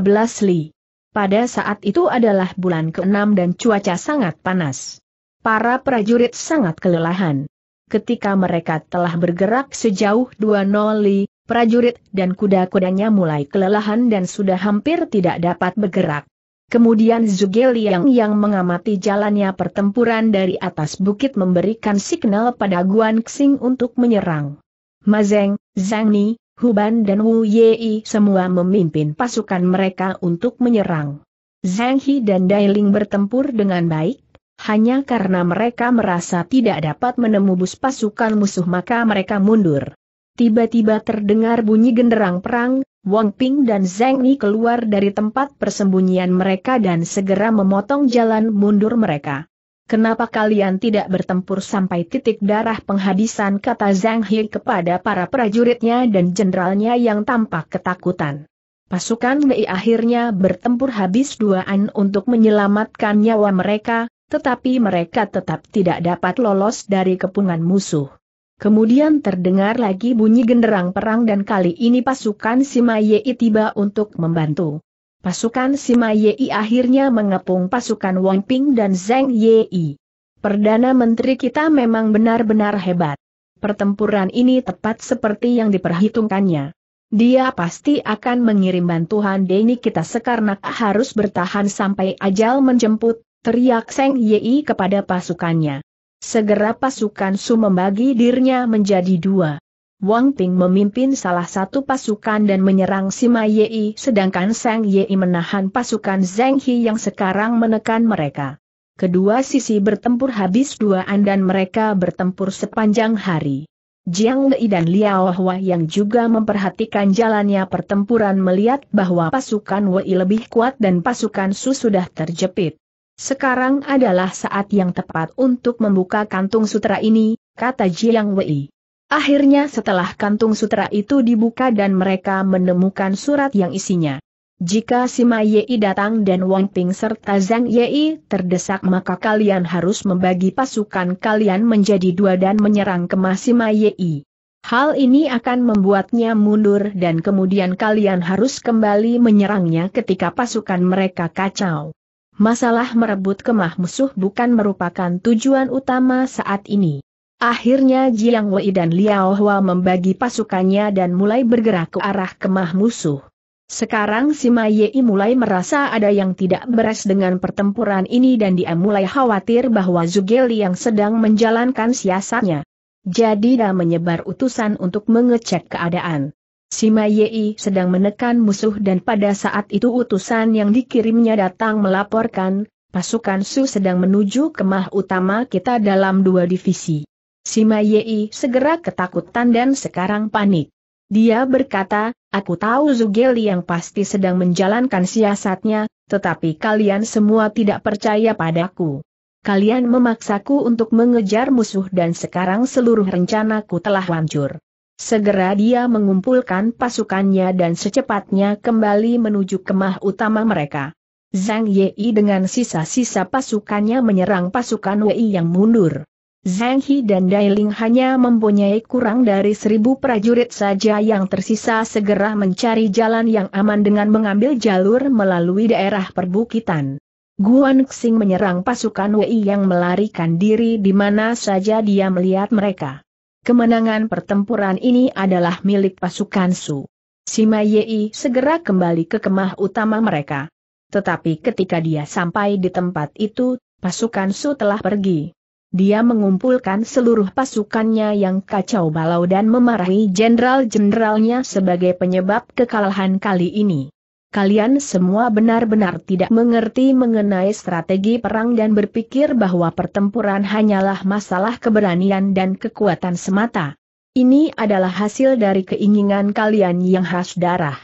li. Pada saat itu adalah bulan ke-6 dan cuaca sangat panas para prajurit sangat kelelahan. Ketika mereka telah bergerak sejauh dua li, prajurit dan kuda-kudanya mulai kelelahan dan sudah hampir tidak dapat bergerak. Kemudian Liang yang mengamati jalannya pertempuran dari atas bukit memberikan signal pada Guan Xing untuk menyerang. Mazeng, Zhang Ni, Huban dan Wu Yei semua memimpin pasukan mereka untuk menyerang. Zhang He dan Dailing bertempur dengan baik, hanya karena mereka merasa tidak dapat menembus pasukan musuh maka mereka mundur. Tiba-tiba terdengar bunyi genderang perang, Wang Ping dan Zheng Ni keluar dari tempat persembunyian mereka dan segera memotong jalan mundur mereka. Kenapa kalian tidak bertempur sampai titik darah penghabisan kata Zhang He kepada para prajuritnya dan jenderalnya yang tampak ketakutan. Pasukan Mei akhirnya bertempur habis duaan untuk menyelamatkan nyawa mereka, tetapi mereka tetap tidak dapat lolos dari kepungan musuh. Kemudian terdengar lagi bunyi genderang perang dan kali ini pasukan Yei tiba untuk membantu. Pasukan Yei akhirnya mengepung pasukan Wang Ping dan Zhang Yei. Perdana Menteri kita memang benar-benar hebat. Pertempuran ini tepat seperti yang diperhitungkannya. Dia pasti akan mengirim bantuan Deni kita sekarang harus bertahan sampai ajal menjemput, teriak Seng Yei kepada pasukannya. Segera pasukan Su membagi dirinya menjadi dua. Wang Ping memimpin salah satu pasukan dan menyerang Sima Yei sedangkan Seng Yei menahan pasukan Zheng He yang sekarang menekan mereka. Kedua sisi bertempur habis duaan dan mereka bertempur sepanjang hari. Jiang Wei dan Liao Hua yang juga memperhatikan jalannya pertempuran melihat bahwa pasukan Wei lebih kuat dan pasukan Su sudah terjepit. Sekarang adalah saat yang tepat untuk membuka kantung sutra ini, kata Jiang Wei. Akhirnya setelah kantung sutra itu dibuka dan mereka menemukan surat yang isinya. Jika Sima Yei datang dan Wang Ping serta Zhang Yei terdesak maka kalian harus membagi pasukan kalian menjadi dua dan menyerang ke kemah Sima Yei. Hal ini akan membuatnya mundur dan kemudian kalian harus kembali menyerangnya ketika pasukan mereka kacau masalah merebut kemah musuh bukan merupakan tujuan utama saat ini. Akhirnya Jiang Wei dan Liao Hua membagi pasukannya dan mulai bergerak ke arah kemah musuh. Sekarang si Sima Yei mulai merasa ada yang tidak beres dengan pertempuran ini dan dia mulai khawatir bahwa Li yang sedang menjalankan siasatnya. Jadi dia menyebar utusan untuk mengecek keadaan. Sima Yei sedang menekan musuh dan pada saat itu utusan yang dikirimnya datang melaporkan, pasukan Su sedang menuju kemah utama kita dalam dua divisi. Sima Yei segera ketakutan dan sekarang panik. Dia berkata, aku tahu Zugeli yang pasti sedang menjalankan siasatnya, tetapi kalian semua tidak percaya padaku. Kalian memaksaku untuk mengejar musuh dan sekarang seluruh rencanaku telah hancur. Segera dia mengumpulkan pasukannya dan secepatnya kembali menuju kemah utama mereka. Zhang Yi dengan sisa-sisa pasukannya menyerang pasukan Wei yang mundur. Zhang He dan Dai Ling hanya mempunyai kurang dari seribu prajurit saja yang tersisa segera mencari jalan yang aman dengan mengambil jalur melalui daerah perbukitan. Guan Xing menyerang pasukan Wei yang melarikan diri di mana saja dia melihat mereka. Kemenangan pertempuran ini adalah milik pasukan Su. Sima Yei segera kembali ke kemah utama mereka. Tetapi ketika dia sampai di tempat itu, pasukan Su telah pergi. Dia mengumpulkan seluruh pasukannya yang kacau balau dan memarahi jenderal-jenderalnya sebagai penyebab kekalahan kali ini kalian semua benar-benar tidak mengerti mengenai strategi perang dan berpikir bahwa pertempuran hanyalah masalah keberanian dan kekuatan semata. Ini adalah hasil dari keinginan kalian yang khas darah.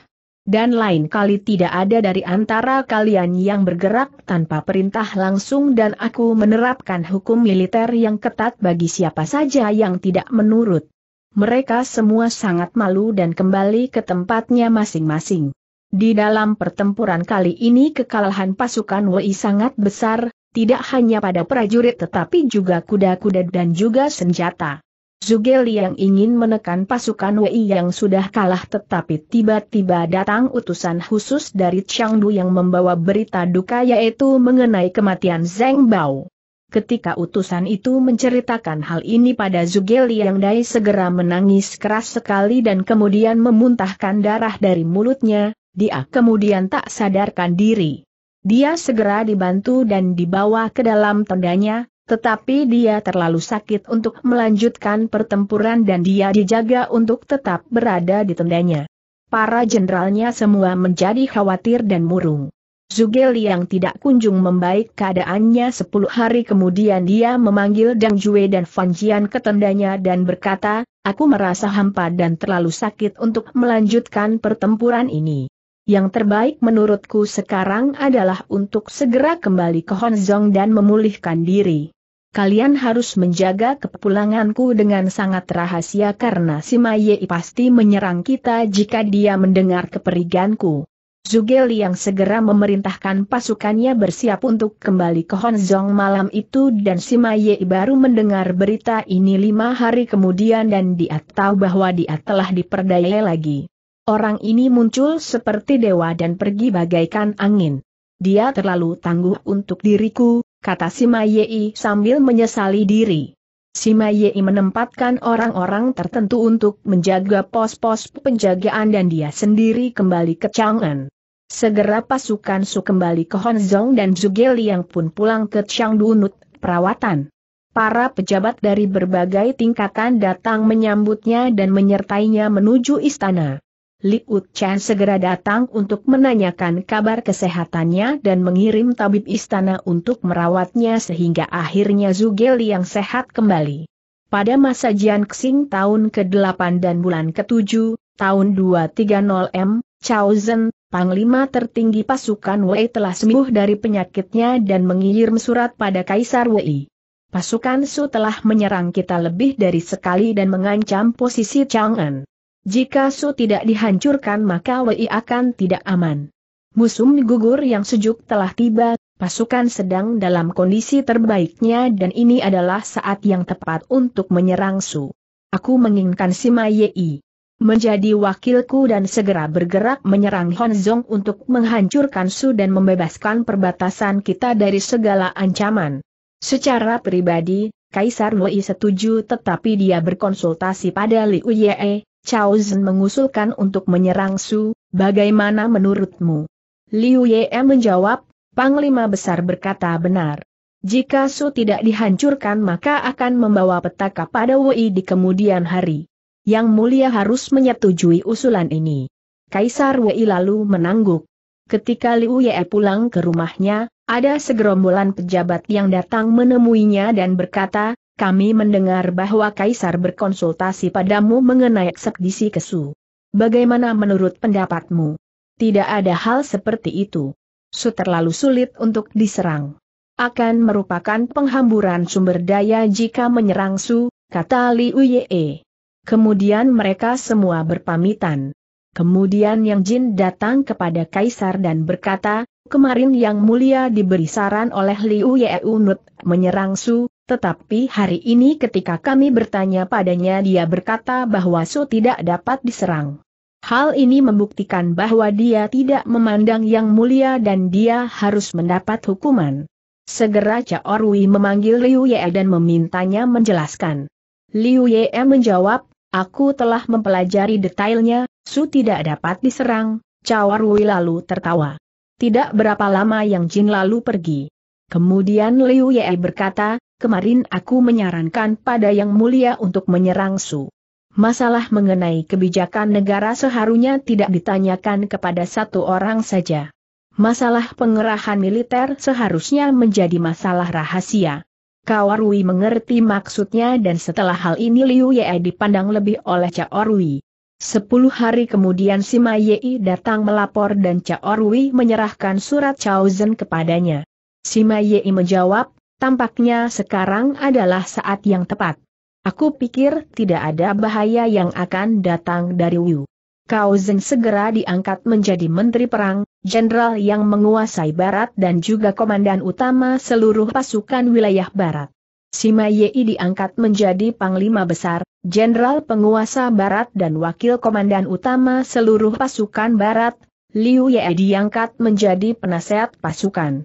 Dan lain kali tidak ada dari antara kalian yang bergerak tanpa perintah langsung dan aku menerapkan hukum militer yang ketat bagi siapa saja yang tidak menurut. Mereka semua sangat malu dan kembali ke tempatnya masing-masing. Di dalam pertempuran kali ini kekalahan pasukan Wei sangat besar, tidak hanya pada prajurit tetapi juga kuda-kuda dan juga senjata. Zugeli yang ingin menekan pasukan Wei yang sudah kalah tetapi tiba-tiba datang utusan khusus dari Changdu yang membawa berita duka yaitu mengenai kematian Zeng Bao. Ketika utusan itu menceritakan hal ini pada Zugeli yang Dai segera menangis keras sekali dan kemudian memuntahkan darah dari mulutnya, dia kemudian tak sadarkan diri. Dia segera dibantu dan dibawa ke dalam tendanya, tetapi dia terlalu sakit untuk melanjutkan pertempuran dan dia dijaga untuk tetap berada di tendanya. Para jenderalnya semua menjadi khawatir dan murung. Zugel Liang tidak kunjung membaik keadaannya sepuluh hari kemudian dia memanggil Dang Jue dan Fan Jian ke tendanya dan berkata, aku merasa hampa dan terlalu sakit untuk melanjutkan pertempuran ini. Yang terbaik menurutku sekarang adalah untuk segera kembali ke Honzong dan memulihkan diri. Kalian harus menjaga kepulanganku dengan sangat rahasia karena si Maye pasti menyerang kita jika dia mendengar keperiganku. Zugeli yang segera memerintahkan pasukannya bersiap untuk kembali ke Honzong malam itu dan si Maye baru mendengar berita ini lima hari kemudian dan dia tahu bahwa dia telah diperdaya lagi. Orang ini muncul seperti dewa dan pergi bagaikan angin. Dia terlalu tangguh untuk diriku, kata Sima Yei sambil menyesali diri. Sima Yei menempatkan orang-orang tertentu untuk menjaga pos-pos penjagaan dan dia sendiri kembali ke Chang'an. Segera pasukan Su kembali ke Honzong dan Zuge Liang pun pulang ke Changdu untuk perawatan. Para pejabat dari berbagai tingkatan datang menyambutnya dan menyertainya menuju istana. Liut Chen segera datang untuk menanyakan kabar kesehatannya dan mengirim tabib istana untuk merawatnya sehingga akhirnya Zuge yang sehat kembali. Pada masa Jianxing tahun ke-8 dan bulan ke-7, tahun 230M, Chao Zhen, panglima tertinggi pasukan Wei telah sembuh dari penyakitnya dan mengirim surat pada Kaisar Wei. Pasukan Su telah menyerang kita lebih dari sekali dan mengancam posisi Chang'an. Jika Su tidak dihancurkan maka Wei akan tidak aman. Musim gugur yang sejuk telah tiba, pasukan sedang dalam kondisi terbaiknya dan ini adalah saat yang tepat untuk menyerang Su. Aku menginginkan Sima Yei menjadi wakilku dan segera bergerak menyerang Honzong untuk menghancurkan Su dan membebaskan perbatasan kita dari segala ancaman. Secara pribadi, Kaisar Wei setuju tetapi dia berkonsultasi pada Liu Ye Chao Zhen mengusulkan untuk menyerang Su, bagaimana menurutmu? Liu Ye menjawab, Panglima Besar berkata benar. Jika Su tidak dihancurkan maka akan membawa petaka pada Wei di kemudian hari. Yang mulia harus menyetujui usulan ini. Kaisar Wei lalu menangguk. Ketika Liu Ye pulang ke rumahnya, ada segerombolan pejabat yang datang menemuinya dan berkata, kami mendengar bahwa Kaisar berkonsultasi padamu mengenai ekspedisi kesu. Bagaimana menurut pendapatmu? Tidak ada hal seperti itu. Su terlalu sulit untuk diserang. Akan merupakan penghamburan sumber daya jika menyerang Su, kata Li Uye. Kemudian mereka semua berpamitan. Kemudian Yang Jin datang kepada Kaisar dan berkata, Kemarin Yang Mulia diberi saran oleh Liu Yeunut menyerang Su, tetapi hari ini ketika kami bertanya padanya dia berkata bahwa Su tidak dapat diserang. Hal ini membuktikan bahwa dia tidak memandang yang mulia dan dia harus mendapat hukuman. Segera Chaorui memanggil Liu Ye dan memintanya menjelaskan. Liu Ye menjawab, aku telah mempelajari detailnya, Su tidak dapat diserang, Chaorui lalu tertawa. Tidak berapa lama Yang Jin lalu pergi. Kemudian Liu Ye berkata, kemarin aku menyarankan pada Yang Mulia untuk menyerang Su. Masalah mengenai kebijakan negara seharusnya tidak ditanyakan kepada satu orang saja. Masalah pengerahan militer seharusnya menjadi masalah rahasia. Kawarui mengerti maksudnya dan setelah hal ini Liu Ye dipandang lebih oleh Caorui. Sepuluh hari kemudian Sima Yei datang melapor dan Caorui menyerahkan surat Chao Zhen kepadanya. Sima Yei menjawab, Tampaknya sekarang adalah saat yang tepat. Aku pikir tidak ada bahaya yang akan datang dari Wu. Kau Zeng segera diangkat menjadi Menteri Perang, Jenderal yang menguasai Barat dan juga Komandan Utama seluruh pasukan wilayah Barat. Sima Yei diangkat menjadi Panglima Besar, Jenderal Penguasa Barat dan Wakil Komandan Utama seluruh pasukan Barat, Liu Ye diangkat menjadi Penasehat Pasukan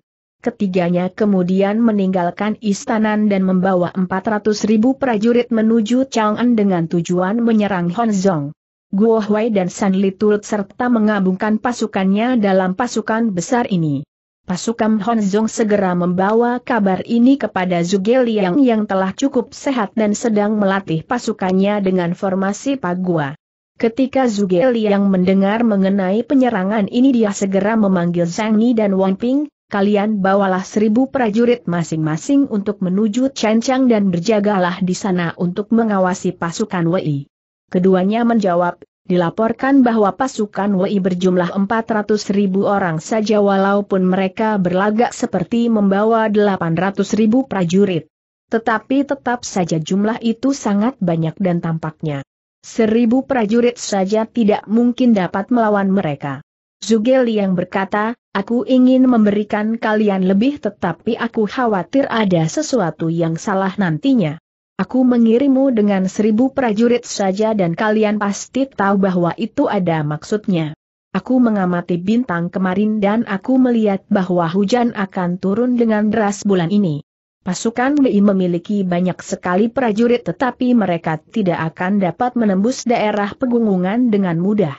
ketiganya kemudian meninggalkan istanan dan membawa 400 ribu prajurit menuju Chang'an dengan tujuan menyerang Honzong. Guo Huai dan San Li turut serta mengabungkan pasukannya dalam pasukan besar ini. Pasukan Honzong segera membawa kabar ini kepada Zhuge Liang yang telah cukup sehat dan sedang melatih pasukannya dengan formasi Pagua. Ketika Zhuge Liang mendengar mengenai penyerangan ini dia segera memanggil Zhang Ni dan Wang Ping, kalian bawalah seribu prajurit masing-masing untuk menuju cencang dan berjagalah di sana untuk mengawasi pasukan Wei. Keduanya menjawab, dilaporkan bahwa pasukan Wei berjumlah 400 ribu orang saja walaupun mereka berlagak seperti membawa 800 ribu prajurit. Tetapi tetap saja jumlah itu sangat banyak dan tampaknya. Seribu prajurit saja tidak mungkin dapat melawan mereka. Zugel yang berkata, aku ingin memberikan kalian lebih tetapi aku khawatir ada sesuatu yang salah nantinya. Aku mengirimmu dengan seribu prajurit saja dan kalian pasti tahu bahwa itu ada maksudnya. Aku mengamati bintang kemarin dan aku melihat bahwa hujan akan turun dengan deras bulan ini. Pasukan Mi memiliki banyak sekali prajurit tetapi mereka tidak akan dapat menembus daerah pegunungan dengan mudah.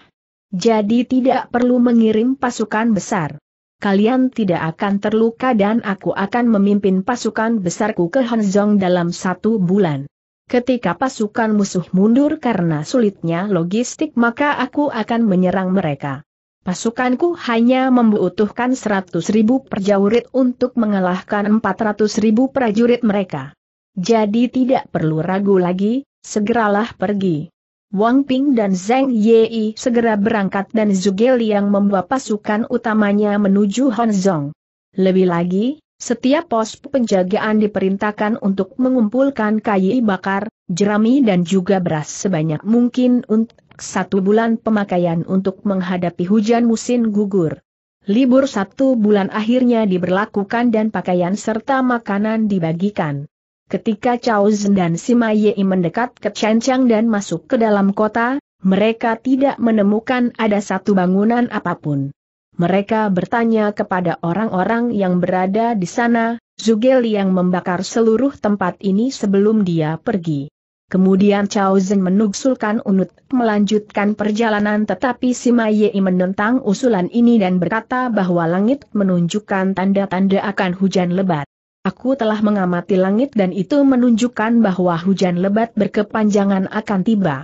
Jadi tidak perlu mengirim pasukan besar. Kalian tidak akan terluka dan aku akan memimpin pasukan besarku ke Hanzong dalam satu bulan. Ketika pasukan musuh mundur karena sulitnya logistik maka aku akan menyerang mereka. Pasukanku hanya membutuhkan 100 ribu prajurit untuk mengalahkan 400 ribu prajurit mereka. Jadi tidak perlu ragu lagi, segeralah pergi. Wang Ping dan Zeng Yi segera berangkat dan Zhuge Liang membawa pasukan utamanya menuju Hanzong. Lebih lagi, setiap pos penjagaan diperintahkan untuk mengumpulkan kayu bakar, jerami dan juga beras sebanyak mungkin untuk satu bulan pemakaian untuk menghadapi hujan musim gugur. Libur satu bulan akhirnya diberlakukan dan pakaian serta makanan dibagikan. Ketika Chao Zhen dan Sima Yei mendekat ke Chancang dan masuk ke dalam kota, mereka tidak menemukan ada satu bangunan apapun. Mereka bertanya kepada orang-orang yang berada di sana, Zugel yang membakar seluruh tempat ini sebelum dia pergi. Kemudian Chao Zhen menugsulkan unut melanjutkan perjalanan tetapi Sima Yei menentang usulan ini dan berkata bahwa langit menunjukkan tanda-tanda akan hujan lebat. Aku telah mengamati langit dan itu menunjukkan bahwa hujan lebat berkepanjangan akan tiba.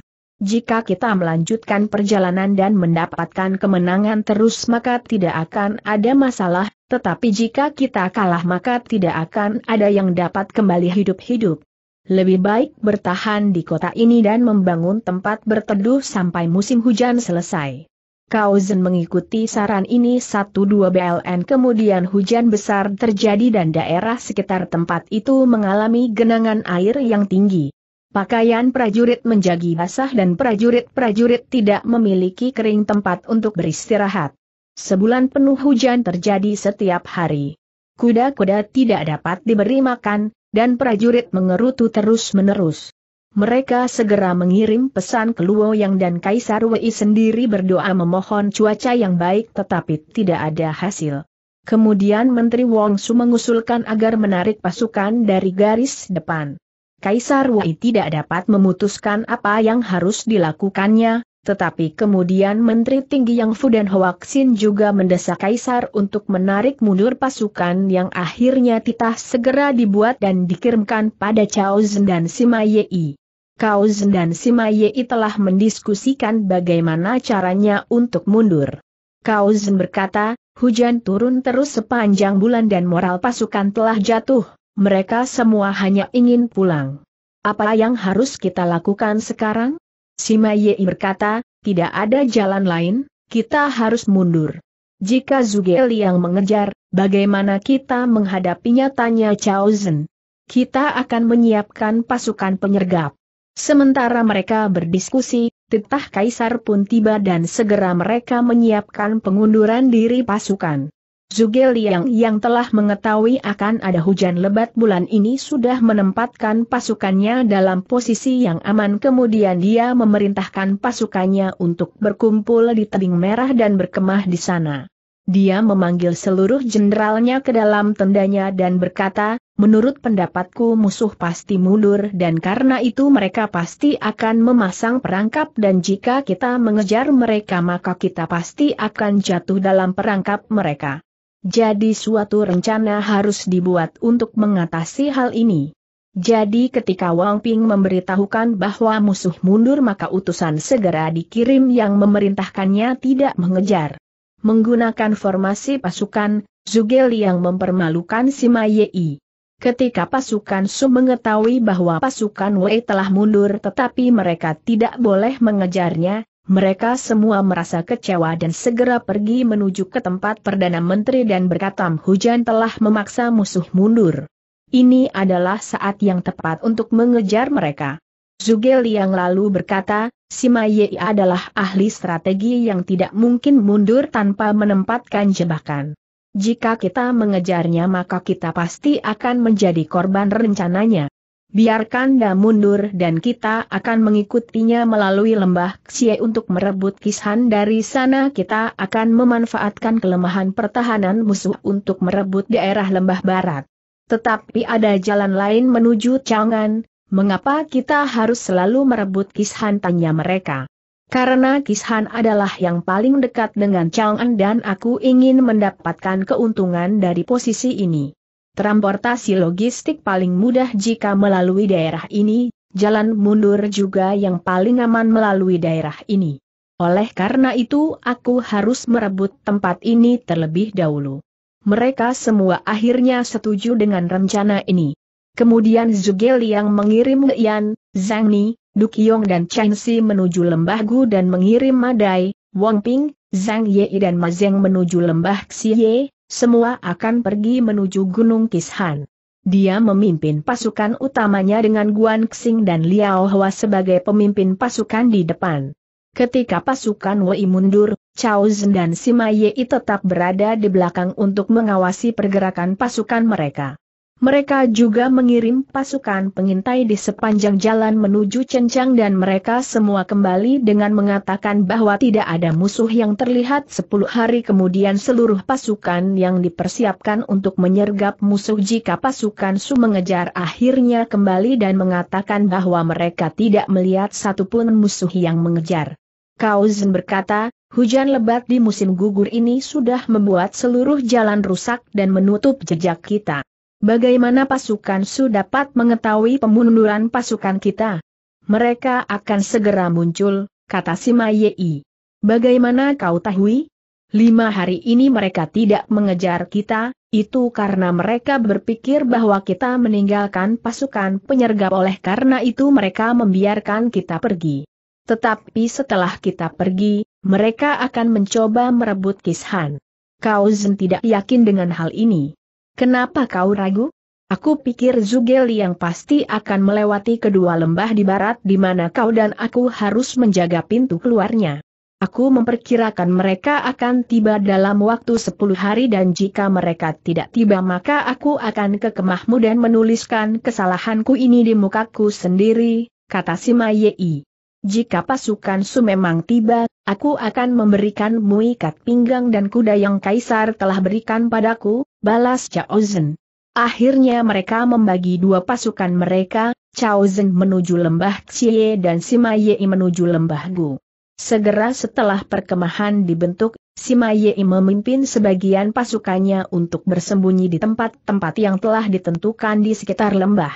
Jika kita melanjutkan perjalanan dan mendapatkan kemenangan terus maka tidak akan ada masalah, tetapi jika kita kalah maka tidak akan ada yang dapat kembali hidup-hidup. Lebih baik bertahan di kota ini dan membangun tempat berteduh sampai musim hujan selesai. Kau Zen mengikuti saran ini satu dua BLN kemudian hujan besar terjadi dan daerah sekitar tempat itu mengalami genangan air yang tinggi. Pakaian prajurit menjadi basah dan prajurit-prajurit tidak memiliki kering tempat untuk beristirahat. Sebulan penuh hujan terjadi setiap hari. Kuda-kuda tidak dapat diberi makan, dan prajurit mengerutu terus-menerus. Mereka segera mengirim pesan ke Luo Yang dan Kaisar Wei sendiri berdoa memohon cuaca yang baik tetapi tidak ada hasil. Kemudian Menteri Wong Su mengusulkan agar menarik pasukan dari garis depan. Kaisar Wei tidak dapat memutuskan apa yang harus dilakukannya, tetapi kemudian Menteri Tinggi Yang Fu dan Hoaksin juga mendesak Kaisar untuk menarik mundur pasukan yang akhirnya titah segera dibuat dan dikirimkan pada Chao Zhen dan Sima Yei. Kauzen dan Yei telah mendiskusikan bagaimana caranya untuk mundur. Kauzen berkata, hujan turun terus sepanjang bulan dan moral pasukan telah jatuh, mereka semua hanya ingin pulang. Apa yang harus kita lakukan sekarang? Yei berkata, tidak ada jalan lain, kita harus mundur. Jika Zuge yang mengejar, bagaimana kita menghadapinya tanya Chauzen? Kita akan menyiapkan pasukan penyergap. Sementara mereka berdiskusi, titah kaisar pun tiba dan segera mereka menyiapkan pengunduran diri pasukan. Zhuge Liang yang telah mengetahui akan ada hujan lebat bulan ini sudah menempatkan pasukannya dalam posisi yang aman kemudian dia memerintahkan pasukannya untuk berkumpul di tebing merah dan berkemah di sana. Dia memanggil seluruh jenderalnya ke dalam tendanya dan berkata, Menurut pendapatku musuh pasti mundur dan karena itu mereka pasti akan memasang perangkap dan jika kita mengejar mereka maka kita pasti akan jatuh dalam perangkap mereka. Jadi suatu rencana harus dibuat untuk mengatasi hal ini. Jadi ketika Wang Ping memberitahukan bahwa musuh mundur maka utusan segera dikirim yang memerintahkannya tidak mengejar. Menggunakan formasi pasukan, Zugel yang mempermalukan Sima Yei. Ketika pasukan Su mengetahui bahwa pasukan Wei telah mundur tetapi mereka tidak boleh mengejarnya, mereka semua merasa kecewa dan segera pergi menuju ke tempat Perdana Menteri dan berkata hujan telah memaksa musuh mundur. Ini adalah saat yang tepat untuk mengejar mereka. Zugel yang lalu berkata, Sima Ye adalah ahli strategi yang tidak mungkin mundur tanpa menempatkan jebakan. Jika kita mengejarnya maka kita pasti akan menjadi korban rencananya. Biarkan dia mundur dan kita akan mengikutinya melalui lembah Xie untuk merebut kishan dari sana kita akan memanfaatkan kelemahan pertahanan musuh untuk merebut daerah lembah barat. Tetapi ada jalan lain menuju Changan, mengapa kita harus selalu merebut kishan tanya mereka. Karena Kishan adalah yang paling dekat dengan Chang'an dan aku ingin mendapatkan keuntungan dari posisi ini. Transportasi logistik paling mudah jika melalui daerah ini, jalan mundur juga yang paling aman melalui daerah ini. Oleh karena itu aku harus merebut tempat ini terlebih dahulu. Mereka semua akhirnya setuju dengan rencana ini. Kemudian Zugel Liang mengirim Yan, Zhang Ni, Dukiong dan Chen Si menuju lembah Gu dan mengirim Madai, Wang Ping, Zhang Ye dan Ma Zeng menuju lembah Xie, semua akan pergi menuju Gunung Kishan. Dia memimpin pasukan utamanya dengan Guan Xing dan Liao Hua sebagai pemimpin pasukan di depan. Ketika pasukan Wei mundur, Chao Zhen dan Sima Ye tetap berada di belakang untuk mengawasi pergerakan pasukan mereka. Mereka juga mengirim pasukan pengintai di sepanjang jalan menuju Cencang dan mereka semua kembali dengan mengatakan bahwa tidak ada musuh yang terlihat 10 hari kemudian seluruh pasukan yang dipersiapkan untuk menyergap musuh jika pasukan Su mengejar akhirnya kembali dan mengatakan bahwa mereka tidak melihat satupun musuh yang mengejar. Kauzen berkata, Hujan lebat di musim gugur ini sudah membuat seluruh jalan rusak dan menutup jejak kita. Bagaimana pasukan Su dapat mengetahui pemunduran pasukan kita? Mereka akan segera muncul, kata Sima Yei. Bagaimana kau tahu? Lima hari ini mereka tidak mengejar kita, itu karena mereka berpikir bahwa kita meninggalkan pasukan penyergap oleh karena itu mereka membiarkan kita pergi. Tetapi setelah kita pergi, mereka akan mencoba merebut Kishan. Kau Zen tidak yakin dengan hal ini. Kenapa kau ragu? Aku pikir Zugel yang pasti akan melewati kedua lembah di barat di mana kau dan aku harus menjaga pintu keluarnya. Aku memperkirakan mereka akan tiba dalam waktu 10 hari dan jika mereka tidak tiba maka aku akan ke kemahmu dan menuliskan kesalahanku ini di mukaku sendiri, kata Sima Yei. Jika pasukan Sum memang tiba, Aku akan memberikanmu ikat pinggang dan kuda yang kaisar telah berikan padaku, balas Cao Zhen. Akhirnya mereka membagi dua pasukan mereka, Cao Zhen menuju lembah Xie dan Sima Ye menuju lembah Gu. Segera setelah perkemahan dibentuk, Sima Ye memimpin sebagian pasukannya untuk bersembunyi di tempat-tempat yang telah ditentukan di sekitar lembah.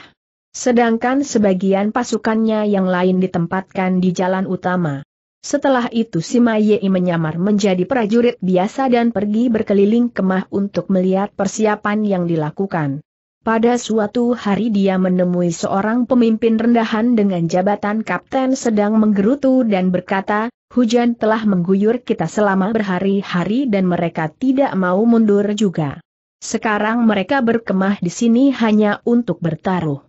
Sedangkan sebagian pasukannya yang lain ditempatkan di jalan utama. Setelah itu si Mayei menyamar menjadi prajurit biasa dan pergi berkeliling kemah untuk melihat persiapan yang dilakukan. Pada suatu hari dia menemui seorang pemimpin rendahan dengan jabatan kapten sedang menggerutu dan berkata, hujan telah mengguyur kita selama berhari-hari dan mereka tidak mau mundur juga. Sekarang mereka berkemah di sini hanya untuk bertaruh.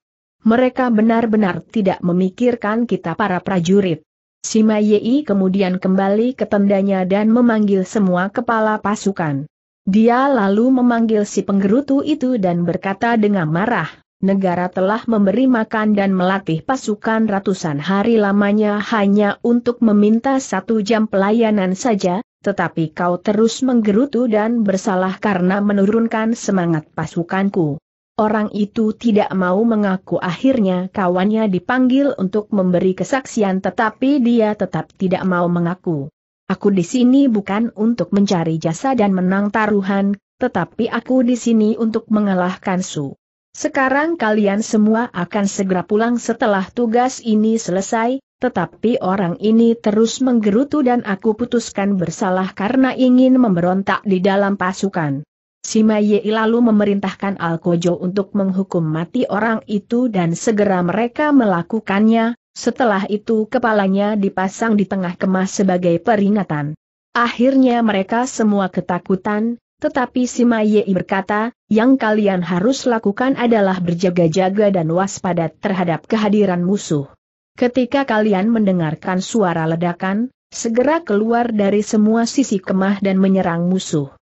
Mereka benar-benar tidak memikirkan kita para prajurit. Si Mayi kemudian kembali ke tendanya dan memanggil semua kepala pasukan. Dia lalu memanggil si penggerutu itu dan berkata dengan marah, negara telah memberi makan dan melatih pasukan ratusan hari lamanya hanya untuk meminta satu jam pelayanan saja, tetapi kau terus menggerutu dan bersalah karena menurunkan semangat pasukanku. Orang itu tidak mau mengaku akhirnya kawannya dipanggil untuk memberi kesaksian tetapi dia tetap tidak mau mengaku. Aku di sini bukan untuk mencari jasa dan menang taruhan, tetapi aku di sini untuk mengalahkan Su. Sekarang kalian semua akan segera pulang setelah tugas ini selesai, tetapi orang ini terus menggerutu dan aku putuskan bersalah karena ingin memberontak di dalam pasukan. Si Yei lalu memerintahkan Alkojo untuk menghukum mati orang itu dan segera mereka melakukannya, setelah itu kepalanya dipasang di tengah kemah sebagai peringatan. Akhirnya mereka semua ketakutan, tetapi si Yei berkata, yang kalian harus lakukan adalah berjaga-jaga dan waspada terhadap kehadiran musuh. Ketika kalian mendengarkan suara ledakan, segera keluar dari semua sisi kemah dan menyerang musuh.